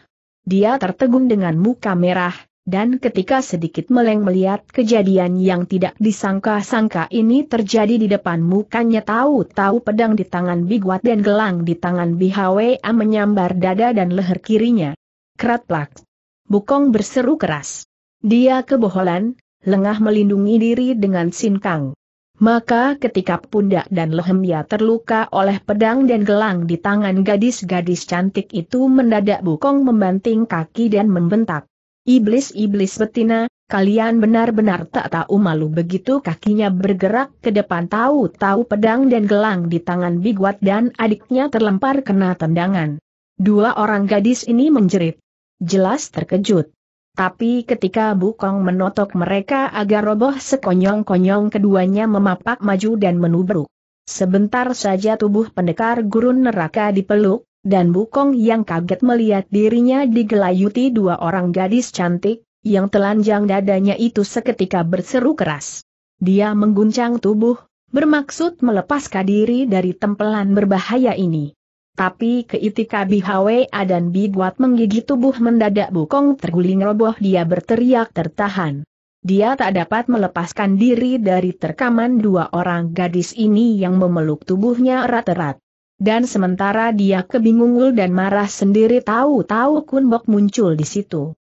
Dia tertegun dengan muka merah, dan ketika sedikit meleng melihat kejadian yang tidak disangka-sangka ini terjadi di depan mukanya tahu-tahu pedang di tangan Bigwat dan gelang di tangan Bihwa menyambar dada dan leher kirinya. Kratplak. Bukong berseru keras. Dia keboholan, lengah melindungi diri dengan sinkang. Maka ketika pundak dan lehemnya terluka oleh pedang dan gelang di tangan gadis-gadis cantik itu mendadak Bukong membanting kaki dan membentak. Iblis-iblis betina, kalian benar-benar tak tahu malu begitu kakinya bergerak ke depan tahu-tahu pedang dan gelang di tangan Biguat dan adiknya terlempar kena tendangan. Dua orang gadis ini menjerit. Jelas terkejut. Tapi ketika Bukong menotok mereka agar roboh sekonyong-konyong keduanya memapak maju dan menubruk. Sebentar saja tubuh pendekar gurun neraka dipeluk, dan Bukong yang kaget melihat dirinya digelayuti dua orang gadis cantik, yang telanjang dadanya itu seketika berseru keras. Dia mengguncang tubuh, bermaksud melepaskan diri dari tempelan berbahaya ini. Tapi keitika BHWA dan Biguat menggigit tubuh mendadak Bukong terguling roboh dia berteriak tertahan. Dia tak dapat melepaskan diri dari terkaman dua orang gadis ini yang memeluk tubuhnya erat-erat. Dan sementara dia kebingungul dan marah sendiri tahu-tahu Kun Bok muncul di situ.